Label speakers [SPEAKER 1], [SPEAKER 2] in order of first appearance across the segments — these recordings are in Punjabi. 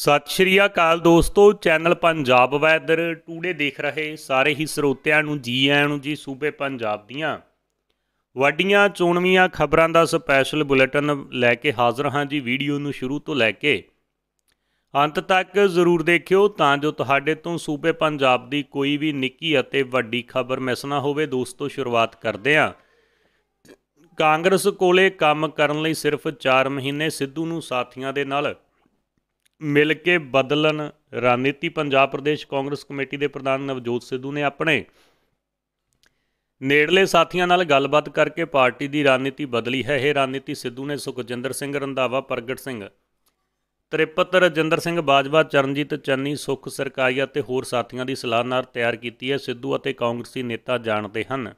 [SPEAKER 1] ਸਤਿ ਸ਼੍ਰੀ ਅਕਾਲ ਦੋਸਤੋ ਚੈਨਲ ਪੰਜਾਬ ਵੈਦਰ ਟੂਡੇ ਦੇਖ ਰਹੇ ਸਾਰੇ ਹੀ ਸਰੋਤਿਆਂ ਨੂੰ ਜੀ ਆਇਆਂ ਨੂੰ ਜੀ ਸੂਬੇ ਪੰਜਾਬ ਦੀਆਂ ਵੱਡੀਆਂ ਚੋਣਵੀਆਂ ਖਬਰਾਂ ਦਾ ਸਪੈਸ਼ਲ ਬੁਲੇਟਿਨ ਲੈ ਕੇ ਹਾਜ਼ਰ ਹਾਂ ਜੀ ਵੀਡੀਓ ਨੂੰ ਸ਼ੁਰੂ ਤੋਂ ਲੈ ਕੇ ਅੰਤ ਤੱਕ ਜ਼ਰੂਰ ਦੇਖਿਓ ਤਾਂ ਜੋ ਤੁਹਾਡੇ ਤੋਂ ਸੂਬੇ ਪੰਜਾਬ ਦੀ ਕੋਈ ਵੀ ਨਿੱਕੀ ਅਤੇ ਵੱਡੀ ਖਬਰ ਮਿਸ ਨਾ ਹੋਵੇ ਦੋਸਤੋ ਸ਼ੁਰੂਆਤ ਕਰਦੇ ਹਾਂ ਕਾਂਗਰਸ ਕੋਲੇ ਕੰਮ ਕਰਨ ਲਈ ਸਿਰਫ 4 ਮਹੀਨੇ ਸਿੱਧੂ ਨੂੰ ਸਾਥੀਆਂ ਦੇ ਨਾਲ ਮਿਲ ਕੇ ਬਦਲਣ ਰਣਨੀਤੀ ਪੰਜਾਬ ਪ੍ਰਦੇਸ਼ ਕਾਂਗਰਸ ਕਮੇਟੀ ਦੇ ਪ੍ਰਧਾਨ ਨਵਜੋਤ ਸਿੱਧੂ ਨੇ ਆਪਣੇ ਨੇੜਲੇ ਸਾਥੀਆਂ ਨਾਲ ਗੱਲਬਾਤ ਕਰਕੇ ਪਾਰਟੀ ਦੀ ਰਣਨੀਤੀ ਬਦਲੀ ਹੈ ਇਹ ਰਣਨੀਤੀ ਸਿੱਧੂ ਨੇ ਸੁਖਜਿੰਦਰ ਸਿੰਘ ਰੰਧਾਵਾ ਪ੍ਰਗਟ ਸਿੰਘ ਤ੍ਰਿਪਤ ਰਜਿੰਦਰ ਸਿੰਘ ਬਾਜਵਾ ਚਰਨਜੀਤ ਚੰਨੀ ਸੁਖ ਸਰਕਾਰੀਆ ਤੇ ਹੋਰ ਸਾਥੀਆਂ ਦੀ ਸਲਾਹ ਨਾਲ ਤਿਆਰ ਕੀਤੀ ਹੈ ਸਿੱਧੂ ਅਤੇ ਕਾਂਗਰਸੀ ਨੇਤਾ ਜਾਣਦੇ ਹਨ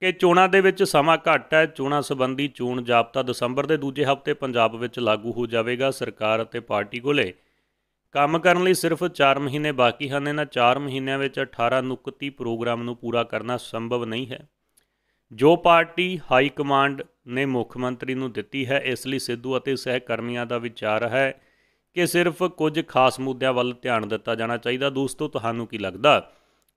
[SPEAKER 1] ਕਿ ਚੋਣਾਂ ਦੇ ਵਿੱਚ ਸਮਾਂ ਘੱਟ ਹੈ ਚੋਣਾਂ ਸੰਬੰਧੀ ਚੋਣ ਜਾਬਤਾ ਦਸੰਬਰ ਦੇ ਦੂਜੇ ਹਫ਼ਤੇ ਪੰਜਾਬ ਵਿੱਚ ਲਾਗੂ ਹੋ ਜਾਵੇਗਾ ਸਰਕਾਰ ਅਤੇ ਪਾਰਟੀ ਕੋਲੇ ਕੰਮ ਕਰਨ ਲਈ ਸਿਰਫ 4 ਮਹੀਨੇ ਬਾਕੀ ਹਨ ਇਹਨਾਂ 4 ਮਹੀਨਿਆਂ ਵਿੱਚ 18 ਨੁਕਤੀ ਪ੍ਰੋਗਰਾਮ ਨੂੰ ਪੂਰਾ ਕਰਨਾ ਸੰਭਵ ਨਹੀਂ ਹੈ ਜੋ ਪਾਰਟੀ ਹਾਈ ਕਮਾਂਡ ਨੇ ਮੁੱਖ ਮੰਤਰੀ ਨੂੰ ਦਿੱਤੀ ਹੈ ਇਸ ਲਈ ਸਿੱਧੂ ਅਤੇ ਸਹਿਕਰਮੀਆਂ ਦਾ ਵਿਚਾਰ ਹੈ ਕਿ ਸਿਰਫ ਕੁਝ ਖਾਸ ਮੁੱਦਿਆਂ ਵੱਲ ਧਿਆਨ ਦਿੱਤਾ ਜਾਣਾ ਚਾਹੀਦਾ ਦੋਸਤੋ ਤੁਹਾਨੂੰ ਕੀ ਲੱਗਦਾ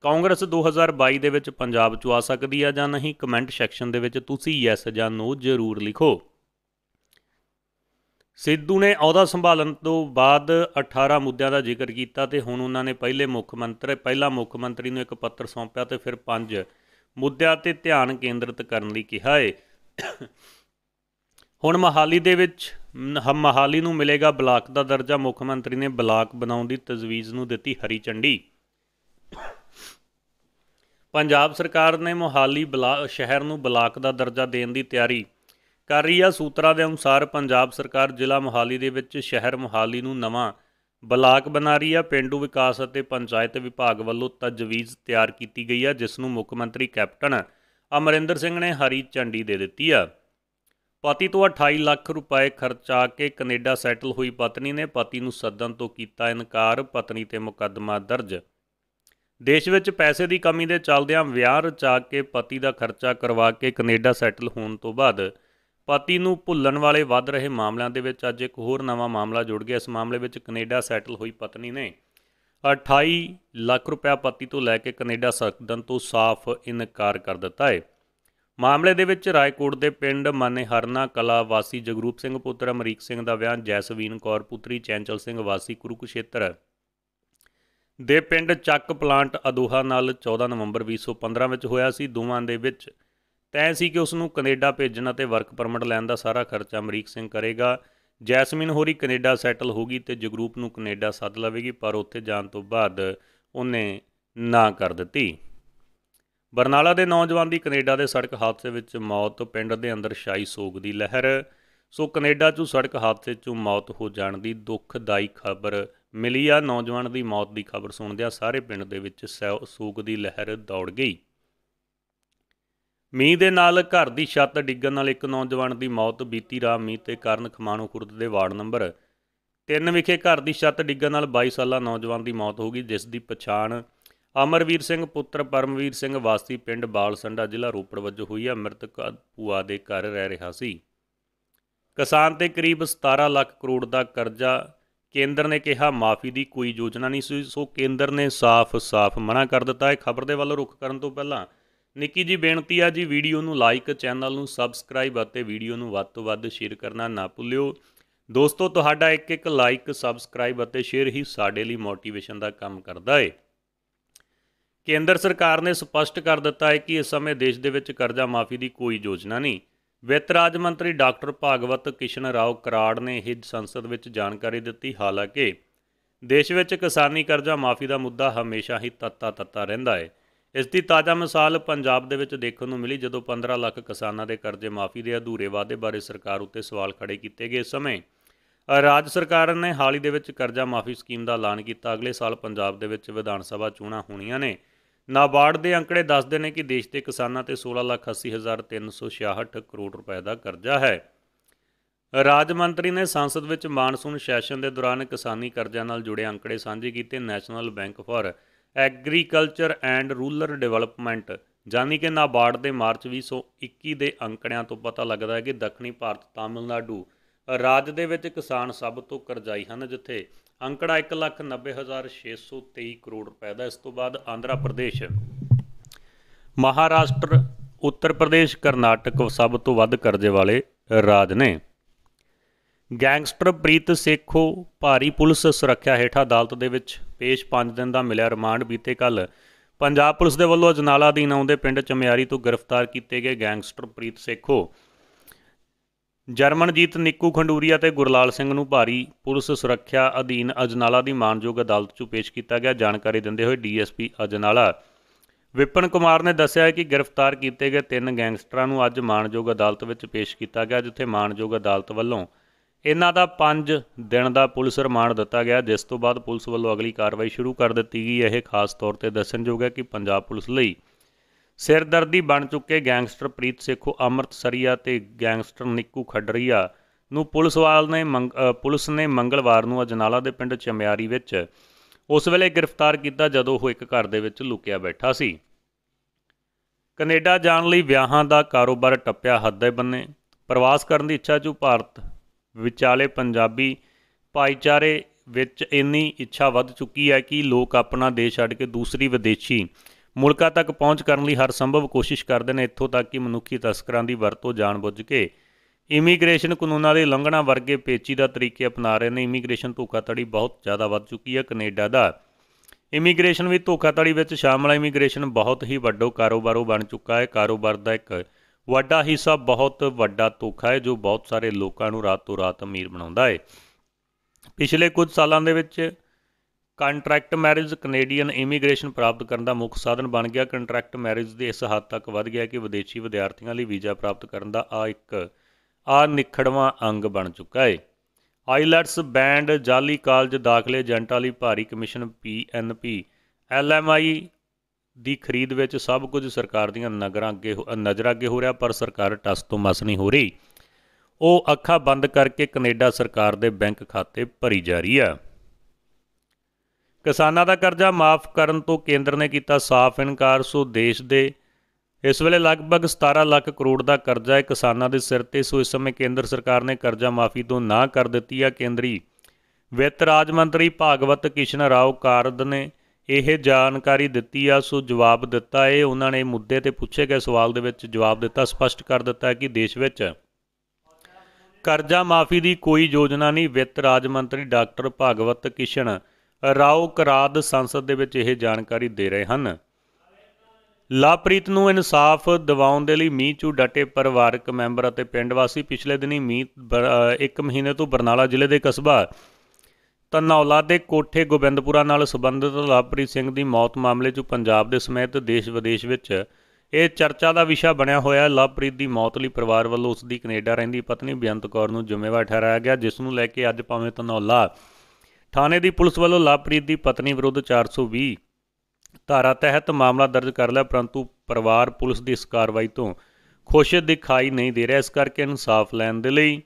[SPEAKER 1] ਕਾਂਗਰਸ 2022 ਦੇ ਵਿੱਚ ਪੰਜਾਬ 'ਚ ਆ ਸਕਦੀ ਆ ਜਾਂ ਨਹੀਂ ਕਮੈਂਟ ਸੈਕਸ਼ਨ ਦੇ ਵਿੱਚ ਤੁਸੀਂ ਯੈਸ ਜਾਂ ਨੋ ਜ਼ਰੂਰ ਲਿਖੋ ਸਿੱਧੂ ਨੇ ਅਹੁਦਾ ਸੰਭਾਲਣ ਤੋਂ ਬਾਅਦ 18 ਮੁੱਦਿਆਂ ਦਾ ਜ਼ਿਕਰ ਕੀਤਾ ਤੇ ਹੁਣ ਉਹਨਾਂ ਨੇ ਪਹਿਲੇ ਮੁੱਖ ਮੰਤਰੀ ਪਹਿਲਾ ਮੁੱਖ ਮੰਤਰੀ ਨੂੰ ਇੱਕ ਪੱਤਰ ਸੌਂਪਿਆ ਤੇ ਫਿਰ ਪੰਜ ਮੁੱਦਿਆਂ ਤੇ ਧਿਆਨ ਕੇਂਦਰਿਤ ਕਰਨ ਲਈ ਕਿਹਾ ਹੈ ਹੁਣ ਮਹਾਲੀ ਦੇ ਵਿੱਚ ਹਮ ਮਹਾਲੀ ਨੂੰ ਮਿਲੇਗਾ ਬਲਾਕ ਦਾ ਦਰਜਾ ਮੁੱਖ ਮੰਤਰੀ ਨੇ ਬਲਾਕ ਬਣਾਉਣ ਦੀ ਤਜਵੀਜ਼ ਨੂੰ ਦਿੱਤੀ ਹਰੀ ਚੰਡੀ ਪੰਜਾਬ ਸਰਕਾਰ ਨੇ ਮੋਹਾਲੀ ਸ਼ਹਿਰ ਨੂੰ ਬਲਾਕ ਦਾ ਦਰਜਾ ਦੇਣ ਦੀ ਤਿਆਰੀ ਕਰ ਰਹੀ ਆ ਸੂਤਰਾਂ ਦੇ ਅਨੁਸਾਰ ਪੰਜਾਬ ਸਰਕਾਰ ਜ਼ਿਲ੍ਹਾ ਮੋਹਾਲੀ ਦੇ ਵਿੱਚ ਸ਼ਹਿਰ ਮੋਹਾਲੀ ਨੂੰ ਨਵਾਂ ਬਲਾਕ ਬਣਾ ਰਹੀ ਆ ਪਿੰਡੂ ਵਿਕਾਸ ਅਤੇ ਪੰਚਾਇਤ ਵਿਭਾਗ ਵੱਲੋਂ ਤਜਵੀਜ਼ ਤਿਆਰ ਕੀਤੀ ਗਈ ਆ ਜਿਸ ਨੂੰ ਮੁੱਖ ਮੰਤਰੀ ਕੈਪਟਨ ਅਮਰਿੰਦਰ ਸਿੰਘ ਨੇ ਹਰੀ ਝੰਡੀ ਦੇ ਦਿੱਤੀ ਆ ਪਤੀ ਤੋਂ 28 ਲੱਖ ਰੁਪਏ ਖਰਚਾ ਕੇ ਕੈਨੇਡਾ ਸੈਟਲ ਹੋਈ ਪਤਨੀ ਨੇ ਪਤੀ ਨੂੰ ਸੱਦਣ ਤੋਂ ਕੀਤਾ ਇਨਕਾਰ ਪਤਨੀ ਤੇ ਮੁਕੱਦਮਾ ਦਰਜ ਦੇਸ਼ ਵਿੱਚ ਪੈਸੇ ਦੀ ਕਮੀ ਦੇ ਚੱਲਦਿਆਂ ਵਿਆਹ ਰਚਾ ਕੇ ਪਤੀ ਦਾ ਖਰਚਾ ਕਰਵਾ ਕੇ ਕੈਨੇਡਾ ਸੈਟਲ ਹੋਣ ਤੋਂ ਬਾਅਦ ਪਤੀ ਨੂੰ ਭੁੱਲਣ ਵਾਲੇ ਵੱਧ ਰਹੇ ਮਾਮਲਿਆਂ ਦੇ ਵਿੱਚ ਅੱਜ ਇੱਕ ਹੋਰ ਨਵਾਂ ਮਾਮਲਾ ਜੁੜ ਗਿਆ ਇਸ ਮਾਮਲੇ ਵਿੱਚ ਕੈਨੇਡਾ ਸੈਟਲ ਹੋਈ ਪਤਨੀ ਨੇ 28 ਲੱਖ ਰੁਪਏ ਪਤੀ ਤੋਂ ਲੈ ਕੇ ਕੈਨੇਡਾ ਸਕਦਨ ਤੋਂ ਸਾਫ਼ ਇਨਕਾਰ ਕਰ ਦਿੱਤਾ ਹੈ ਮਾਮਲੇ ਦੇ ਵਿੱਚ ਰਾਏਕੋਟ ਦੇ ਪਿੰਡ ਮਾਨੇ ਹਰਨਾ ਕਲਾ ਵਾਸੀ ਜਗਰੂਪ ਸਿੰਘ ਪੁੱਤਰ ਅਮਰੀਕ ਸਿੰਘ ਦਾ ਵਿਆਹ ਜੈਸਵੀਨ ਕੌਰ ਪੁੱਤਰੀ ਚੈਂਚਲ ਸਿੰਘ ਵਾਸੀ ਕੁਰੂਕਸ਼ੇਤਰ ਦੇ ਪਿੰਡ ਚੱਕ ਪਲਾਂਟ ਅਦੋਹਾ ਨਾਲ 14 ਨਵੰਬਰ 2015 ਵਿੱਚ ਹੋਇਆ ਸੀ ਦੋਵਾਂ ਦੇ ਵਿੱਚ ਤੈਅ ਸੀ ਕਿ ਉਸ ਨੂੰ ਕੈਨੇਡਾ ਭੇਜਣ ਅਤੇ ਵਰਕ ਪਰਮਿਟ ਲੈਣ ਦਾ ਸਾਰਾ ਖਰਚਾ ਅਮਰੀਕ ਸਿੰਘ ਕਰੇਗਾ ਜੈਸਮੀਨ ਹੋਰੀ ਕੈਨੇਡਾ ਸੈਟਲ ਹੋਗੀ ਤੇ ਜਗਰੂਪ ਨੂੰ ਕੈਨੇਡਾ ਸੱਦ ਲਵੇਗੀ ਪਰ ਉੱਥੇ ਜਾਣ ਤੋਂ ਬਾਅਦ ਉਹਨੇ ਨਾ ਕਰ ਦਿੱਤੀ ਬਰਨਾਲਾ ਦੇ ਨੌਜਵਾਨ ਦੀ ਕੈਨੇਡਾ ਦੇ ਸੜਕ ਹਾਦਸੇ ਵਿੱਚ ਮੌਤ ਪਿੰਡ ਦੇ ਅੰਦਰ ਛਾਈ ਸੋਗ ਦੀ ਲਹਿਰ ਸੋ ਕੈਨੇਡਾ 'ਚੋਂ ਸੜਕ ਹਾਦਸੇ 'ਚੋਂ ਮੌਤ ਹੋ ਜਾਣ ਦੀ ਦੁਖਦਾਈ ਖਬਰ ਮਿਲੀ ਆ ਨੌਜਵਾਨ ਦੀ ਮੌਤ ਦੀ ਖਬਰ ਸੁਣਦਿਆਂ ਸਾਰੇ ਪਿੰਡ ਦੇ ਵਿੱਚ ਸੋਗ ਦੀ ਲਹਿਰ ਦੌੜ ਗਈ ਮੀਂਹ ਦੇ ਨਾਲ ਘਰ ਦੀ ਛੱਤ ਡਿੱਗਣ ਨਾਲ ਇੱਕ ਨੌਜਵਾਨ ਦੀ ਮੌਤ ਬੀਤੀ ਰਾਤ ਮੀਂਹ ਤੇ ਕਾਰਨ ਖਮਾਣੋ ਖੁਰਦ ਦੇ ਵਾਰਡ ਨੰਬਰ 3 ਵਿਖੇ ਘਰ ਦੀ ਛੱਤ ਡਿੱਗਣ ਨਾਲ 22 ਸਾਲਾ ਨੌਜਵਾਨ ਦੀ ਮੌਤ ਹੋ ਗਈ ਜਿਸ ਦੀ ਪਛਾਣ ਅਮਰਵੀਰ ਸਿੰਘ ਪੁੱਤਰ ਪਰਮਵੀਰ ਸਿੰਘ ਵਾਸੀ ਪਿੰਡ ਬਾਲਸੰਡਾ ਜ਼ਿਲ੍ਹਾ ਰੋਪੜ ਵੱਜੋਂ ਹੋਈ ਹੈ ਮ੍ਰਿਤਕ ਪੂਆ ਦੇ ਘਰ ਰਹਿ ਰਿਹਾ ਸੀ ਕਿਸਾਨ ਤੇ ਕਰੀਬ 17 ਲੱਖ ਕਰੋੜ ਦਾ ਕਰਜ਼ਾ ਕੇਂਦਰ ਨੇ ਕਿਹਾ ਮਾਫੀ ਦੀ ਕੋਈ ਯੋਜਨਾ ਨਹੀਂ ਸੀ ਸੋ ਕੇਂਦਰ ਨੇ ਸਾਫ਼-ਸਾਫ਼ ਮਨਾ ਕਰ ਦਿੱਤਾ ਹੈ ਖਬਰ ਦੇ ਵੱਲ ਰੁਖ ਕਰਨ ਤੋਂ ਪਹਿਲਾਂ ਨਿੱਕੀ ਜੀ ਬੇਨਤੀ ਆ ਜੀ ਵੀਡੀਓ ਨੂੰ ਲਾਈਕ ਚੈਨਲ ਨੂੰ ਸਬਸਕ੍ਰਾਈਬ ਅਤੇ ਵੀਡੀਓ ਨੂੰ ਵੱਧ ਤੋਂ ਵੱਧ ਸ਼ੇਅਰ ਕਰਨਾ ਨਾ ਭੁੱਲਿਓ ਦੋਸਤੋ ਤੁਹਾਡਾ ਇੱਕ ਇੱਕ ਲਾਈਕ ਸਬਸਕ੍ਰਾਈਬ ਅਤੇ ਸ਼ੇਅਰ ਹੀ ਸਾਡੇ ਲਈ ਮੋਟੀਵੇਸ਼ਨ ਦਾ ਕੰਮ ਕਰਦਾ ਹੈ ਕੇਂਦਰ ਸਰਕਾਰ ਨੇ ਸਪਸ਼ਟ ਕਰ ਦਿੱਤਾ ਹੈ ਕਿ ਇਸ ਸਮੇਂ ਦੇਸ਼ ਦੇ ਵਿੱਚ ਕਰਜ਼ਾ ਮਾਫੀ ਦੀ ਕੋਈ ਯੋਜਨਾ ਨਹੀਂ ਵਿੱਤ ਰਾਜ ਮੰਤਰੀ ਡਾਕਟਰ ਭਾਗਵਤ ਕਿਸ਼ਨ ਰਾਓ ਕਰਾੜ ਨੇ ਇਹ ਸੰਸਦ ਵਿੱਚ ਜਾਣਕਾਰੀ ਦਿੱਤੀ ਹਾਲਾਂਕਿ ਦੇਸ਼ ਵਿੱਚ ਕਿਸਾਨੀ ਕਰਜ਼ਾ ਮਾਫੀ ਦਾ ਮੁੱਦਾ ਹਮੇਸ਼ਾ ਹੀ ਤੱਤਾ ਤੱਤਾ ਰਹਿੰਦਾ ਹੈ ਇਸ ਦੀ ਤਾਜ਼ਾ ਮਿਸਾਲ ਪੰਜਾਬ ਦੇ ਵਿੱਚ ਦੇਖਣ ਨੂੰ ਮਿਲੀ ਜਦੋਂ 15 ਲੱਖ ਕਿਸਾਨਾਂ ਦੇ ਕਰਜ਼ੇ ਮਾਫੀ ਦੇ ਅਧੂਰੇ ਵਾਅਦੇ ਬਾਰੇ ਸਰਕਾਰ ਉੱਤੇ ਸਵਾਲ ਖੜੇ ਕੀਤੇ ਗਏ ਸਮੇਂ ਰਾਜ ਸਰਕਾਰ ਨੇ ਹਾਲ ਹੀ ਦੇ ਵਿੱਚ ਕਰਜ਼ਾ ਮਾਫੀ ਸਕੀਮ ਦਾ ਐਲਾਨ ਕੀਤਾ ਅਗਲੇ ਸਾਲ ਪੰਜਾਬ ਦੇ ਵਿੱਚ ਵਿਧਾਨ ਸਭਾ ਚੋਣਾਂ ਹੋਣੀਆਂ ਨੇ ਨਾਬਾਰਡ ਦੇ ਅੰਕੜੇ ਦੱਸਦੇ ਨੇ ਕਿ ਦੇਸ਼ ਦੇ ਕਿਸਾਨਾਂ ਤੇ 1680366 ਕਰੋੜ ਰੁਪਏ ਦਾ ਕਰਜ਼ਾ ਹੈ ਰਾਜ ਮੰਤਰੀ ਨੇ ਸੰਸਦ ਵਿੱਚ ਮਾਨਸੂਨ ਸੈਸ਼ਨ ਦੇ ਦੌਰਾਨ ਕਿਸਾਨੀ ਕਰਜ਼ਿਆਂ ਨਾਲ ਜੁੜੇ ਅੰਕੜੇ ਸਾਂਝੇ ਕੀਤੇ National Bank for Agriculture and Rural Development ਜਾਨੀ ਕਿ ਨਾਬਾਰਡ ਦੇ ਮਾਰਚ 2021 ਦੇ ਅੰਕੜਿਆਂ ਤੋਂ ਪਤਾ ਲੱਗਦਾ ਹੈ ਕਿ ਦੱਖਣੀ ਭਾਰਤ ਤਾਮਿਲਨਾਡੂ ਰਾਜ ਦੇ ਵਿੱਚ ਕਿਸਾਨ ਸਭ ਤੋਂ ਕਰਜ਼ਾਈ ਹਨ ਜਿੱਥੇ ਅੰਕੜਾ 190623 ਕਰੋੜ ਰੁਪਏ ਦਾ ਇਸ ਤੋਂ ਬਾਅਦ ਆਂਧਰਾ ਪ੍ਰਦੇਸ਼ ਮਹਾਰਾਸ਼ਟਰ ਉੱਤਰ ਪ੍ਰਦੇਸ਼ ਕਰਨਾਟਕ ਸਭ ਤੋਂ ਵੱਧ ਕਰਜ਼ੇ ਵਾਲੇ ਰਾਜ ਨੇ ਗੈਂਗਸਟਰ ਪ੍ਰੀਤ ਸੇਖੋ ਭਾਰੀ ਪੁਲਿਸ ਸੁਰੱਖਿਆ ਹੇਠ ਅਦਾਲਤ ਦੇ ਵਿੱਚ ਪੇਸ਼ 5 ਦਿਨ ਦਾ ਮਿਲਿਆ ਰਿਮਾਂਡ ਬੀਤੇ ਕੱਲ ਪੰਜਾਬ ਪੁਲਿਸ ਦੇ ਵੱਲੋਂ ਅਜਨਾਲਾ ਅਧੀਨ ਆਉਂਦੇ ਪਿੰਡ ਚਮਿਆਰੀ ਤੋਂ ਗ੍ਰਿਫਤਾਰ ਕੀਤੇ ਗਏ ਗੈਂਗਸਟਰ ਪ੍ਰੀਤ ਸੇਖੋ ਜਰਮਨਜੀਤ ਨਿੱਕੂ ਖੰਡੂਰੀਆ ਤੇ ਗੁਰਲਾਲ ਸਿੰਘ ਨੂੰ ਭਾਰੀ ਪੁਲਿਸ ਸੁਰੱਖਿਆ ਅਧੀਨ ਅਜਨਾਲਾ ਦੀ ਮਾਨਯੋਗ ਅਦਾਲਤ 'ਚ ਪੇਸ਼ ਕੀਤਾ ਗਿਆ ਜਾਣਕਾਰੀ ਦਿੰਦੇ ਹੋਏ ਡੀਐਸਪੀ ਅਜਨਾਲਾ ਵਿਪਨ ਕੁਮਾਰ ਨੇ ਦੱਸਿਆ ਕਿ ਗ੍ਰਿਫਤਾਰ ਕੀਤੇ ਗਏ ਤਿੰਨ ਗੈਂਗਸਟਰਾਂ ਨੂੰ ਅੱਜ ਮਾਨਯੋਗ ਅਦਾਲਤ ਵਿੱਚ ਪੇਸ਼ ਕੀਤਾ ਗਿਆ ਜਿੱਥੇ ਮਾਨਯੋਗ ਅਦਾਲਤ ਵੱਲੋਂ ਇਹਨਾਂ ਦਾ 5 ਦਿਨ ਦਾ ਪੁਲਿਸ ਰਿਮਾਂਡ ਦਿੱਤਾ ਗਿਆ ਜਿਸ ਤੋਂ ਬਾਅਦ ਪੁਲਿਸ ਵੱਲੋਂ ਅਗਲੀ ਕਾਰਵਾਈ ਸ਼ੁਰੂ ਕਰ ਦਿੱਤੀ ਗਈ ਇਹ ਖਾਸ ਤੌਰ ਤੇ ਦੱਸਣਯੋਗ ਹੈ ਕਿ ਪੰਜਾਬ ਪੁਲਿਸ ਲਈ ਸਿਰਦਰਦੀ ਬਣ ਚੁੱਕੇ ਗੈਂਗਸਟਰ ਪ੍ਰੀਤ ਸੇਖੋ ਅਮਰਤਸਰੀਆ ਤੇ ਗੈਂਗਸਟਰ ਨਿੱਕੂ ਖੱਡਰੀਆ ਨੂੰ ਪੁਲਿਸ ਵਾਲ ਨੇ ਪੁਲਿਸ ਨੇ ਮੰਗਲਵਾਰ ਨੂੰ ਅਜਨਾਲਾ ਦੇ ਪਿੰਡ ਚਮਿਆਰੀ ਵਿੱਚ ਉਸ ਵੇਲੇ ਗ੍ਰਿਫਤਾਰ ਕੀਤਾ ਜਦੋਂ ਉਹ ਇੱਕ ਘਰ ਦੇ ਵਿੱਚ ਲੁਕਿਆ ਬੈਠਾ ਸੀ ਕੈਨੇਡਾ ਜਾਣ ਲਈ ਵਿਆਹਾਂ ਦਾ ਕਾਰੋਬਾਰ ਟੱਪਿਆ ਹੱਦੇ ਬੰਨੇ ਪ੍ਰਵਾਸ ਕਰਨ ਦੀ ਇੱਛਾ ਚੋਂ ਭਾਰਤ ਵਿਚਾਲੇ ਪੰਜਾਬੀ ਭਾਈਚਾਰੇ ਵਿੱਚ ਇੰਨੀ ਇੱਛਾ ਵੱਧ ਚੁੱਕੀ ਹੈ ਕਿ ਲੋਕ ਆਪਣਾ ਦੇਸ਼ ਛੱਡ ਕੇ ਦੂਸਰੀ ਵਿਦੇਸ਼ੀ ਮੁਲਕਾਂ ਤੱਕ ਪਹੁੰਚ ਕਰਨ ਲਈ ਹਰ ਸੰਭਵ ਕੋਸ਼ਿਸ਼ ਕਰਦੇ ਨੇ ਇੱਥੋਂ ਤੱਕ ਕਿ ਮਨੁੱਖੀ ਤਸਕਰਾਂ ਦੀ ਵਰਤੋਂ ਜਾਣਬੁੱਝ ਕੇ ਇਮੀਗ੍ਰੇਸ਼ਨ ਕਾਨੂੰਨਾਂ ਦੇ ਉਲੰਘਣਾ ਵਰਗੇ ਪੇਚੀਦਾ ਤਰੀਕੇ ਅਪਣਾ ਰਹੇ ਨੇ ਇਮੀਗ੍ਰੇਸ਼ਨ ਧੋਖਾਧੜੀ ਬਹੁਤ ਜ਼ਿਆਦਾ ਵੱਧ ਚੁੱਕੀ ਹੈ ਕੈਨੇਡਾ ਦਾ ਇਮੀਗ੍ਰੇਸ਼ਨ ਵੀ ਧੋਖਾਧੜੀ ਵਿੱਚ ਸ਼ਾਮਲ ਹੈ ਇਮੀਗ੍ਰੇਸ਼ਨ ਬਹੁਤ ਹੀ ਵੱਡਾ ਕਾਰੋਬਾਰੋ ਬਣ ਚੁੱਕਾ ਹੈ ਕਾਰੋਬਾਰ ਦਾ ਇੱਕ ਵੱਡਾ ਹਿੱਸਾ ਬਹੁਤ ਵੱਡਾ ਧੋਖਾ ਹੈ ਜੋ ਬਹੁਤ ਸਾਰੇ ਲੋਕਾਂ ਨੂੰ ਰਾਤੋਂ ਰਾਤ ਅਮੀਰ ਬਣਾਉਂਦਾ ਹੈ ਪਿਛਲੇ ਕੁਝ ਸਾਲਾਂ ਦੇ ਵਿੱਚ ਕੰਟਰੈਕਟ ਮੈਰਿਜ ਕੈਨੇਡੀਅਨ ਇਮੀਗ੍ਰੇਸ਼ਨ ਪ੍ਰਾਪਤ ਕਰਨ ਦਾ ਮੁੱਖ ਸਾਧਨ ਬਣ ਗਿਆ ਕੰਟਰੈਕਟ ਮੈਰਿਜ ਦੇ ਇਸ ਹੱਦ ਤੱਕ ਵੱਧ ਗਿਆ ਕਿ ਵਿਦੇਸ਼ੀ ਵਿਦਿਆਰਥੀਆਂ ਲਈ ਵੀਜ਼ਾ ਪ੍ਰਾਪਤ ਕਰਨ ਦਾ ਆ ਇੱਕ ਆ ਨਿਖੜਵਾ ਅੰਗ ਬਣ ਚੁੱਕਾ ਹੈ ਆਈਲੈਟਸ ਬੈਂਡ ਜਾਲੀ ਕਾਲਜ ਦਾਖਲੇ ਏਜੰਟਾਂ ਲਈ ਭਾਰੀ ਕਮਿਸ਼ਨ ਪੀਐਨਪੀ ਐਲਐਮਆਈ ਦੀ ਖਰੀਦ ਵਿੱਚ ਸਭ ਕੁਝ ਸਰਕਾਰ ਦੀਆਂ ਨਗਰਾਂ ਅੱਗੇ ਨਜ਼ਰ ਅੱਗੇ ਹੋ ਰਿਹਾ ਪਰ ਸਰਕਾਰ ਟਸ ਤੋਂ ਮਸ ਨਹੀਂ ਹੋ ਰਹੀ ਉਹ ਅੱਖਾਂ ਬੰਦ ਕਰਕੇ ਕੈਨੇਡਾ ਸਰਕਾਰ ਦੇ ਬੈਂਕ ਖਾਤੇ ਭਰੀ ਜਾ ਰਹੀ ਆ ਕਿਸਾਨਾਂ ਦਾ ਕਰਜ਼ਾ ਮਾਫ ਕਰਨ ਤੋਂ ਕੇਂਦਰ ਨੇ ਕੀਤਾ ਸਾਫ਼ ਇਨਕਾਰ ਸੋ ਦੇਸ਼ ਦੇ ਇਸ ਵੇਲੇ ਲਗਭਗ 17 ਲੱਖ ਕਰੋੜ ਦਾ ਕਰਜ਼ਾ ਹੈ ਕਿਸਾਨਾਂ ਦੇ ਸਿਰ ਤੇ ਸੋ ਇਸ ਸਮੇਂ ਕੇਂਦਰ ਸਰਕਾਰ ਨੇ ਕਰਜ਼ਾ ਮਾਫੀ ਤੋਂ ਨਾ ਕਰ ਦਿੱਤੀ ਆ ਕੇਂਦਰੀ ਵਿੱਤ ਰਾਜ ਮੰਤਰੀ ਭਾਗਵਤ ਕਿਸ਼ਨ ਰਾਓ ਕਾਰਦ ਨੇ ਇਹ ਜਾਣਕਾਰੀ ਦਿੱਤੀ ਆ ਸੋ ਜਵਾਬ ਦਿੱਤਾ ਏ ਉਹਨਾਂ ਨੇ ਮੁੱਦੇ ਤੇ ਪੁੱਛੇ ਗਏ ਸਵਾਲ ਦੇ ਵਿੱਚ ਜਵਾਬ ਦਿੱਤਾ ਸਪਸ਼ਟ ਕਰ ਦਿੱਤਾ ਕਿ ਦੇਸ਼ ਵਿੱਚ ਕਰਜ਼ਾ ਮਾਫੀ ਦੀ ਕੋਈ ਯੋਜਨਾ ਨਹੀਂ ਵਿੱਤ ਰਾਜ ਮੰਤਰੀ ਡਾਕਟਰ ਭਾਗਵਤ ਕਿਸ਼ਨ ਰਾਓ ਕਰਾਦ ਸੰਸਦ ਦੇ ਵਿੱਚ ਇਹ ਜਾਣਕਾਰੀ ਦੇ ਰਹੇ ਹਨ ਲਾਪ੍ਰੀਤ ਨੂੰ ਇਨਸਾਫ ਦਿਵਾਉਣ ਦੇ ਲਈ ਮੀਚੂ ਡਾਟੇ ਡਟੇ ਪਰਿਵਾਰਕ ਮੈਂਬਰ ਅਤੇ ਪਿੰਡ ਵਾਸੀ ਪਿਛਲੇ ਦਿਨੀ ਮੀ ਇੱਕ ਮਹੀਨੇ ਤੋਂ ਬਰਨਾਲਾ ਜ਼ਿਲ੍ਹੇ ਦੇ ਕਸਬਾ ਤਨੌਲਾ ਦੇ ਕੋਠੇ ਗੋਬਿੰਦਪੁਰਾ ਨਾਲ ਸੰਬੰਧਿਤ ਲਾਪ੍ਰੀਤ ਸਿੰਘ ਦੀ ਮੌਤ ਮਾਮਲੇ 'ਚ ਪੰਜਾਬ ਦੇ ਸਮੇਤ ਦੇਸ਼ ਵਿਦੇਸ਼ ਵਿੱਚ ਇਹ ਚਰਚਾ ਦਾ ਵਿਸ਼ਾ ਬਣਿਆ ਹੋਇਆ ਹੈ ਲਾਪ੍ਰੀਤ ਦੀ ਮੌਤ ਲਈ ਪਰਿਵਾਰ ਵੱਲੋਂ ਉਸ ਦੀ ਕੈਨੇਡਾ ਰਹਿੰਦੀ ਪਤਨੀ ਬਿਆੰਤ ਕੌਰ ਨੂੰ ਜ਼ਿੰਮੇਵਾਰ ਠਹਿਰਾਇਆ ਗਿਆ ਜਿਸ ਨੂੰ ਲੈ ਕੇ ਅੱਜ ਭਾਵੇਂ ਤਨੌਲਾ ਥਾਣੇ ਦੀ ਪੁਲਿਸ ਵੱਲੋਂ ਲਵਪ੍ਰੀਤ ਦੀ ਪਤਨੀ ਵਿਰੁੱਧ 420 ਧਾਰਾ ਤਹਿਤ ਮਾਮਲਾ ਦਰਜ ਕਰ ਲਿਆ ਪਰੰਤੂ ਪਰਿਵਾਰ ਪੁਲਿਸ ਦੀ ਇਸ ਕਾਰਵਾਈ ਤੋਂ ਖੁਸ਼ ਦਿਖਾਈ ਨਹੀਂ ਦੇ ਰਿਹਾ ਇਸ ਕਰਕੇ ਇਨਸਾਫ ਲੈਣ ਦੇ ਲਈ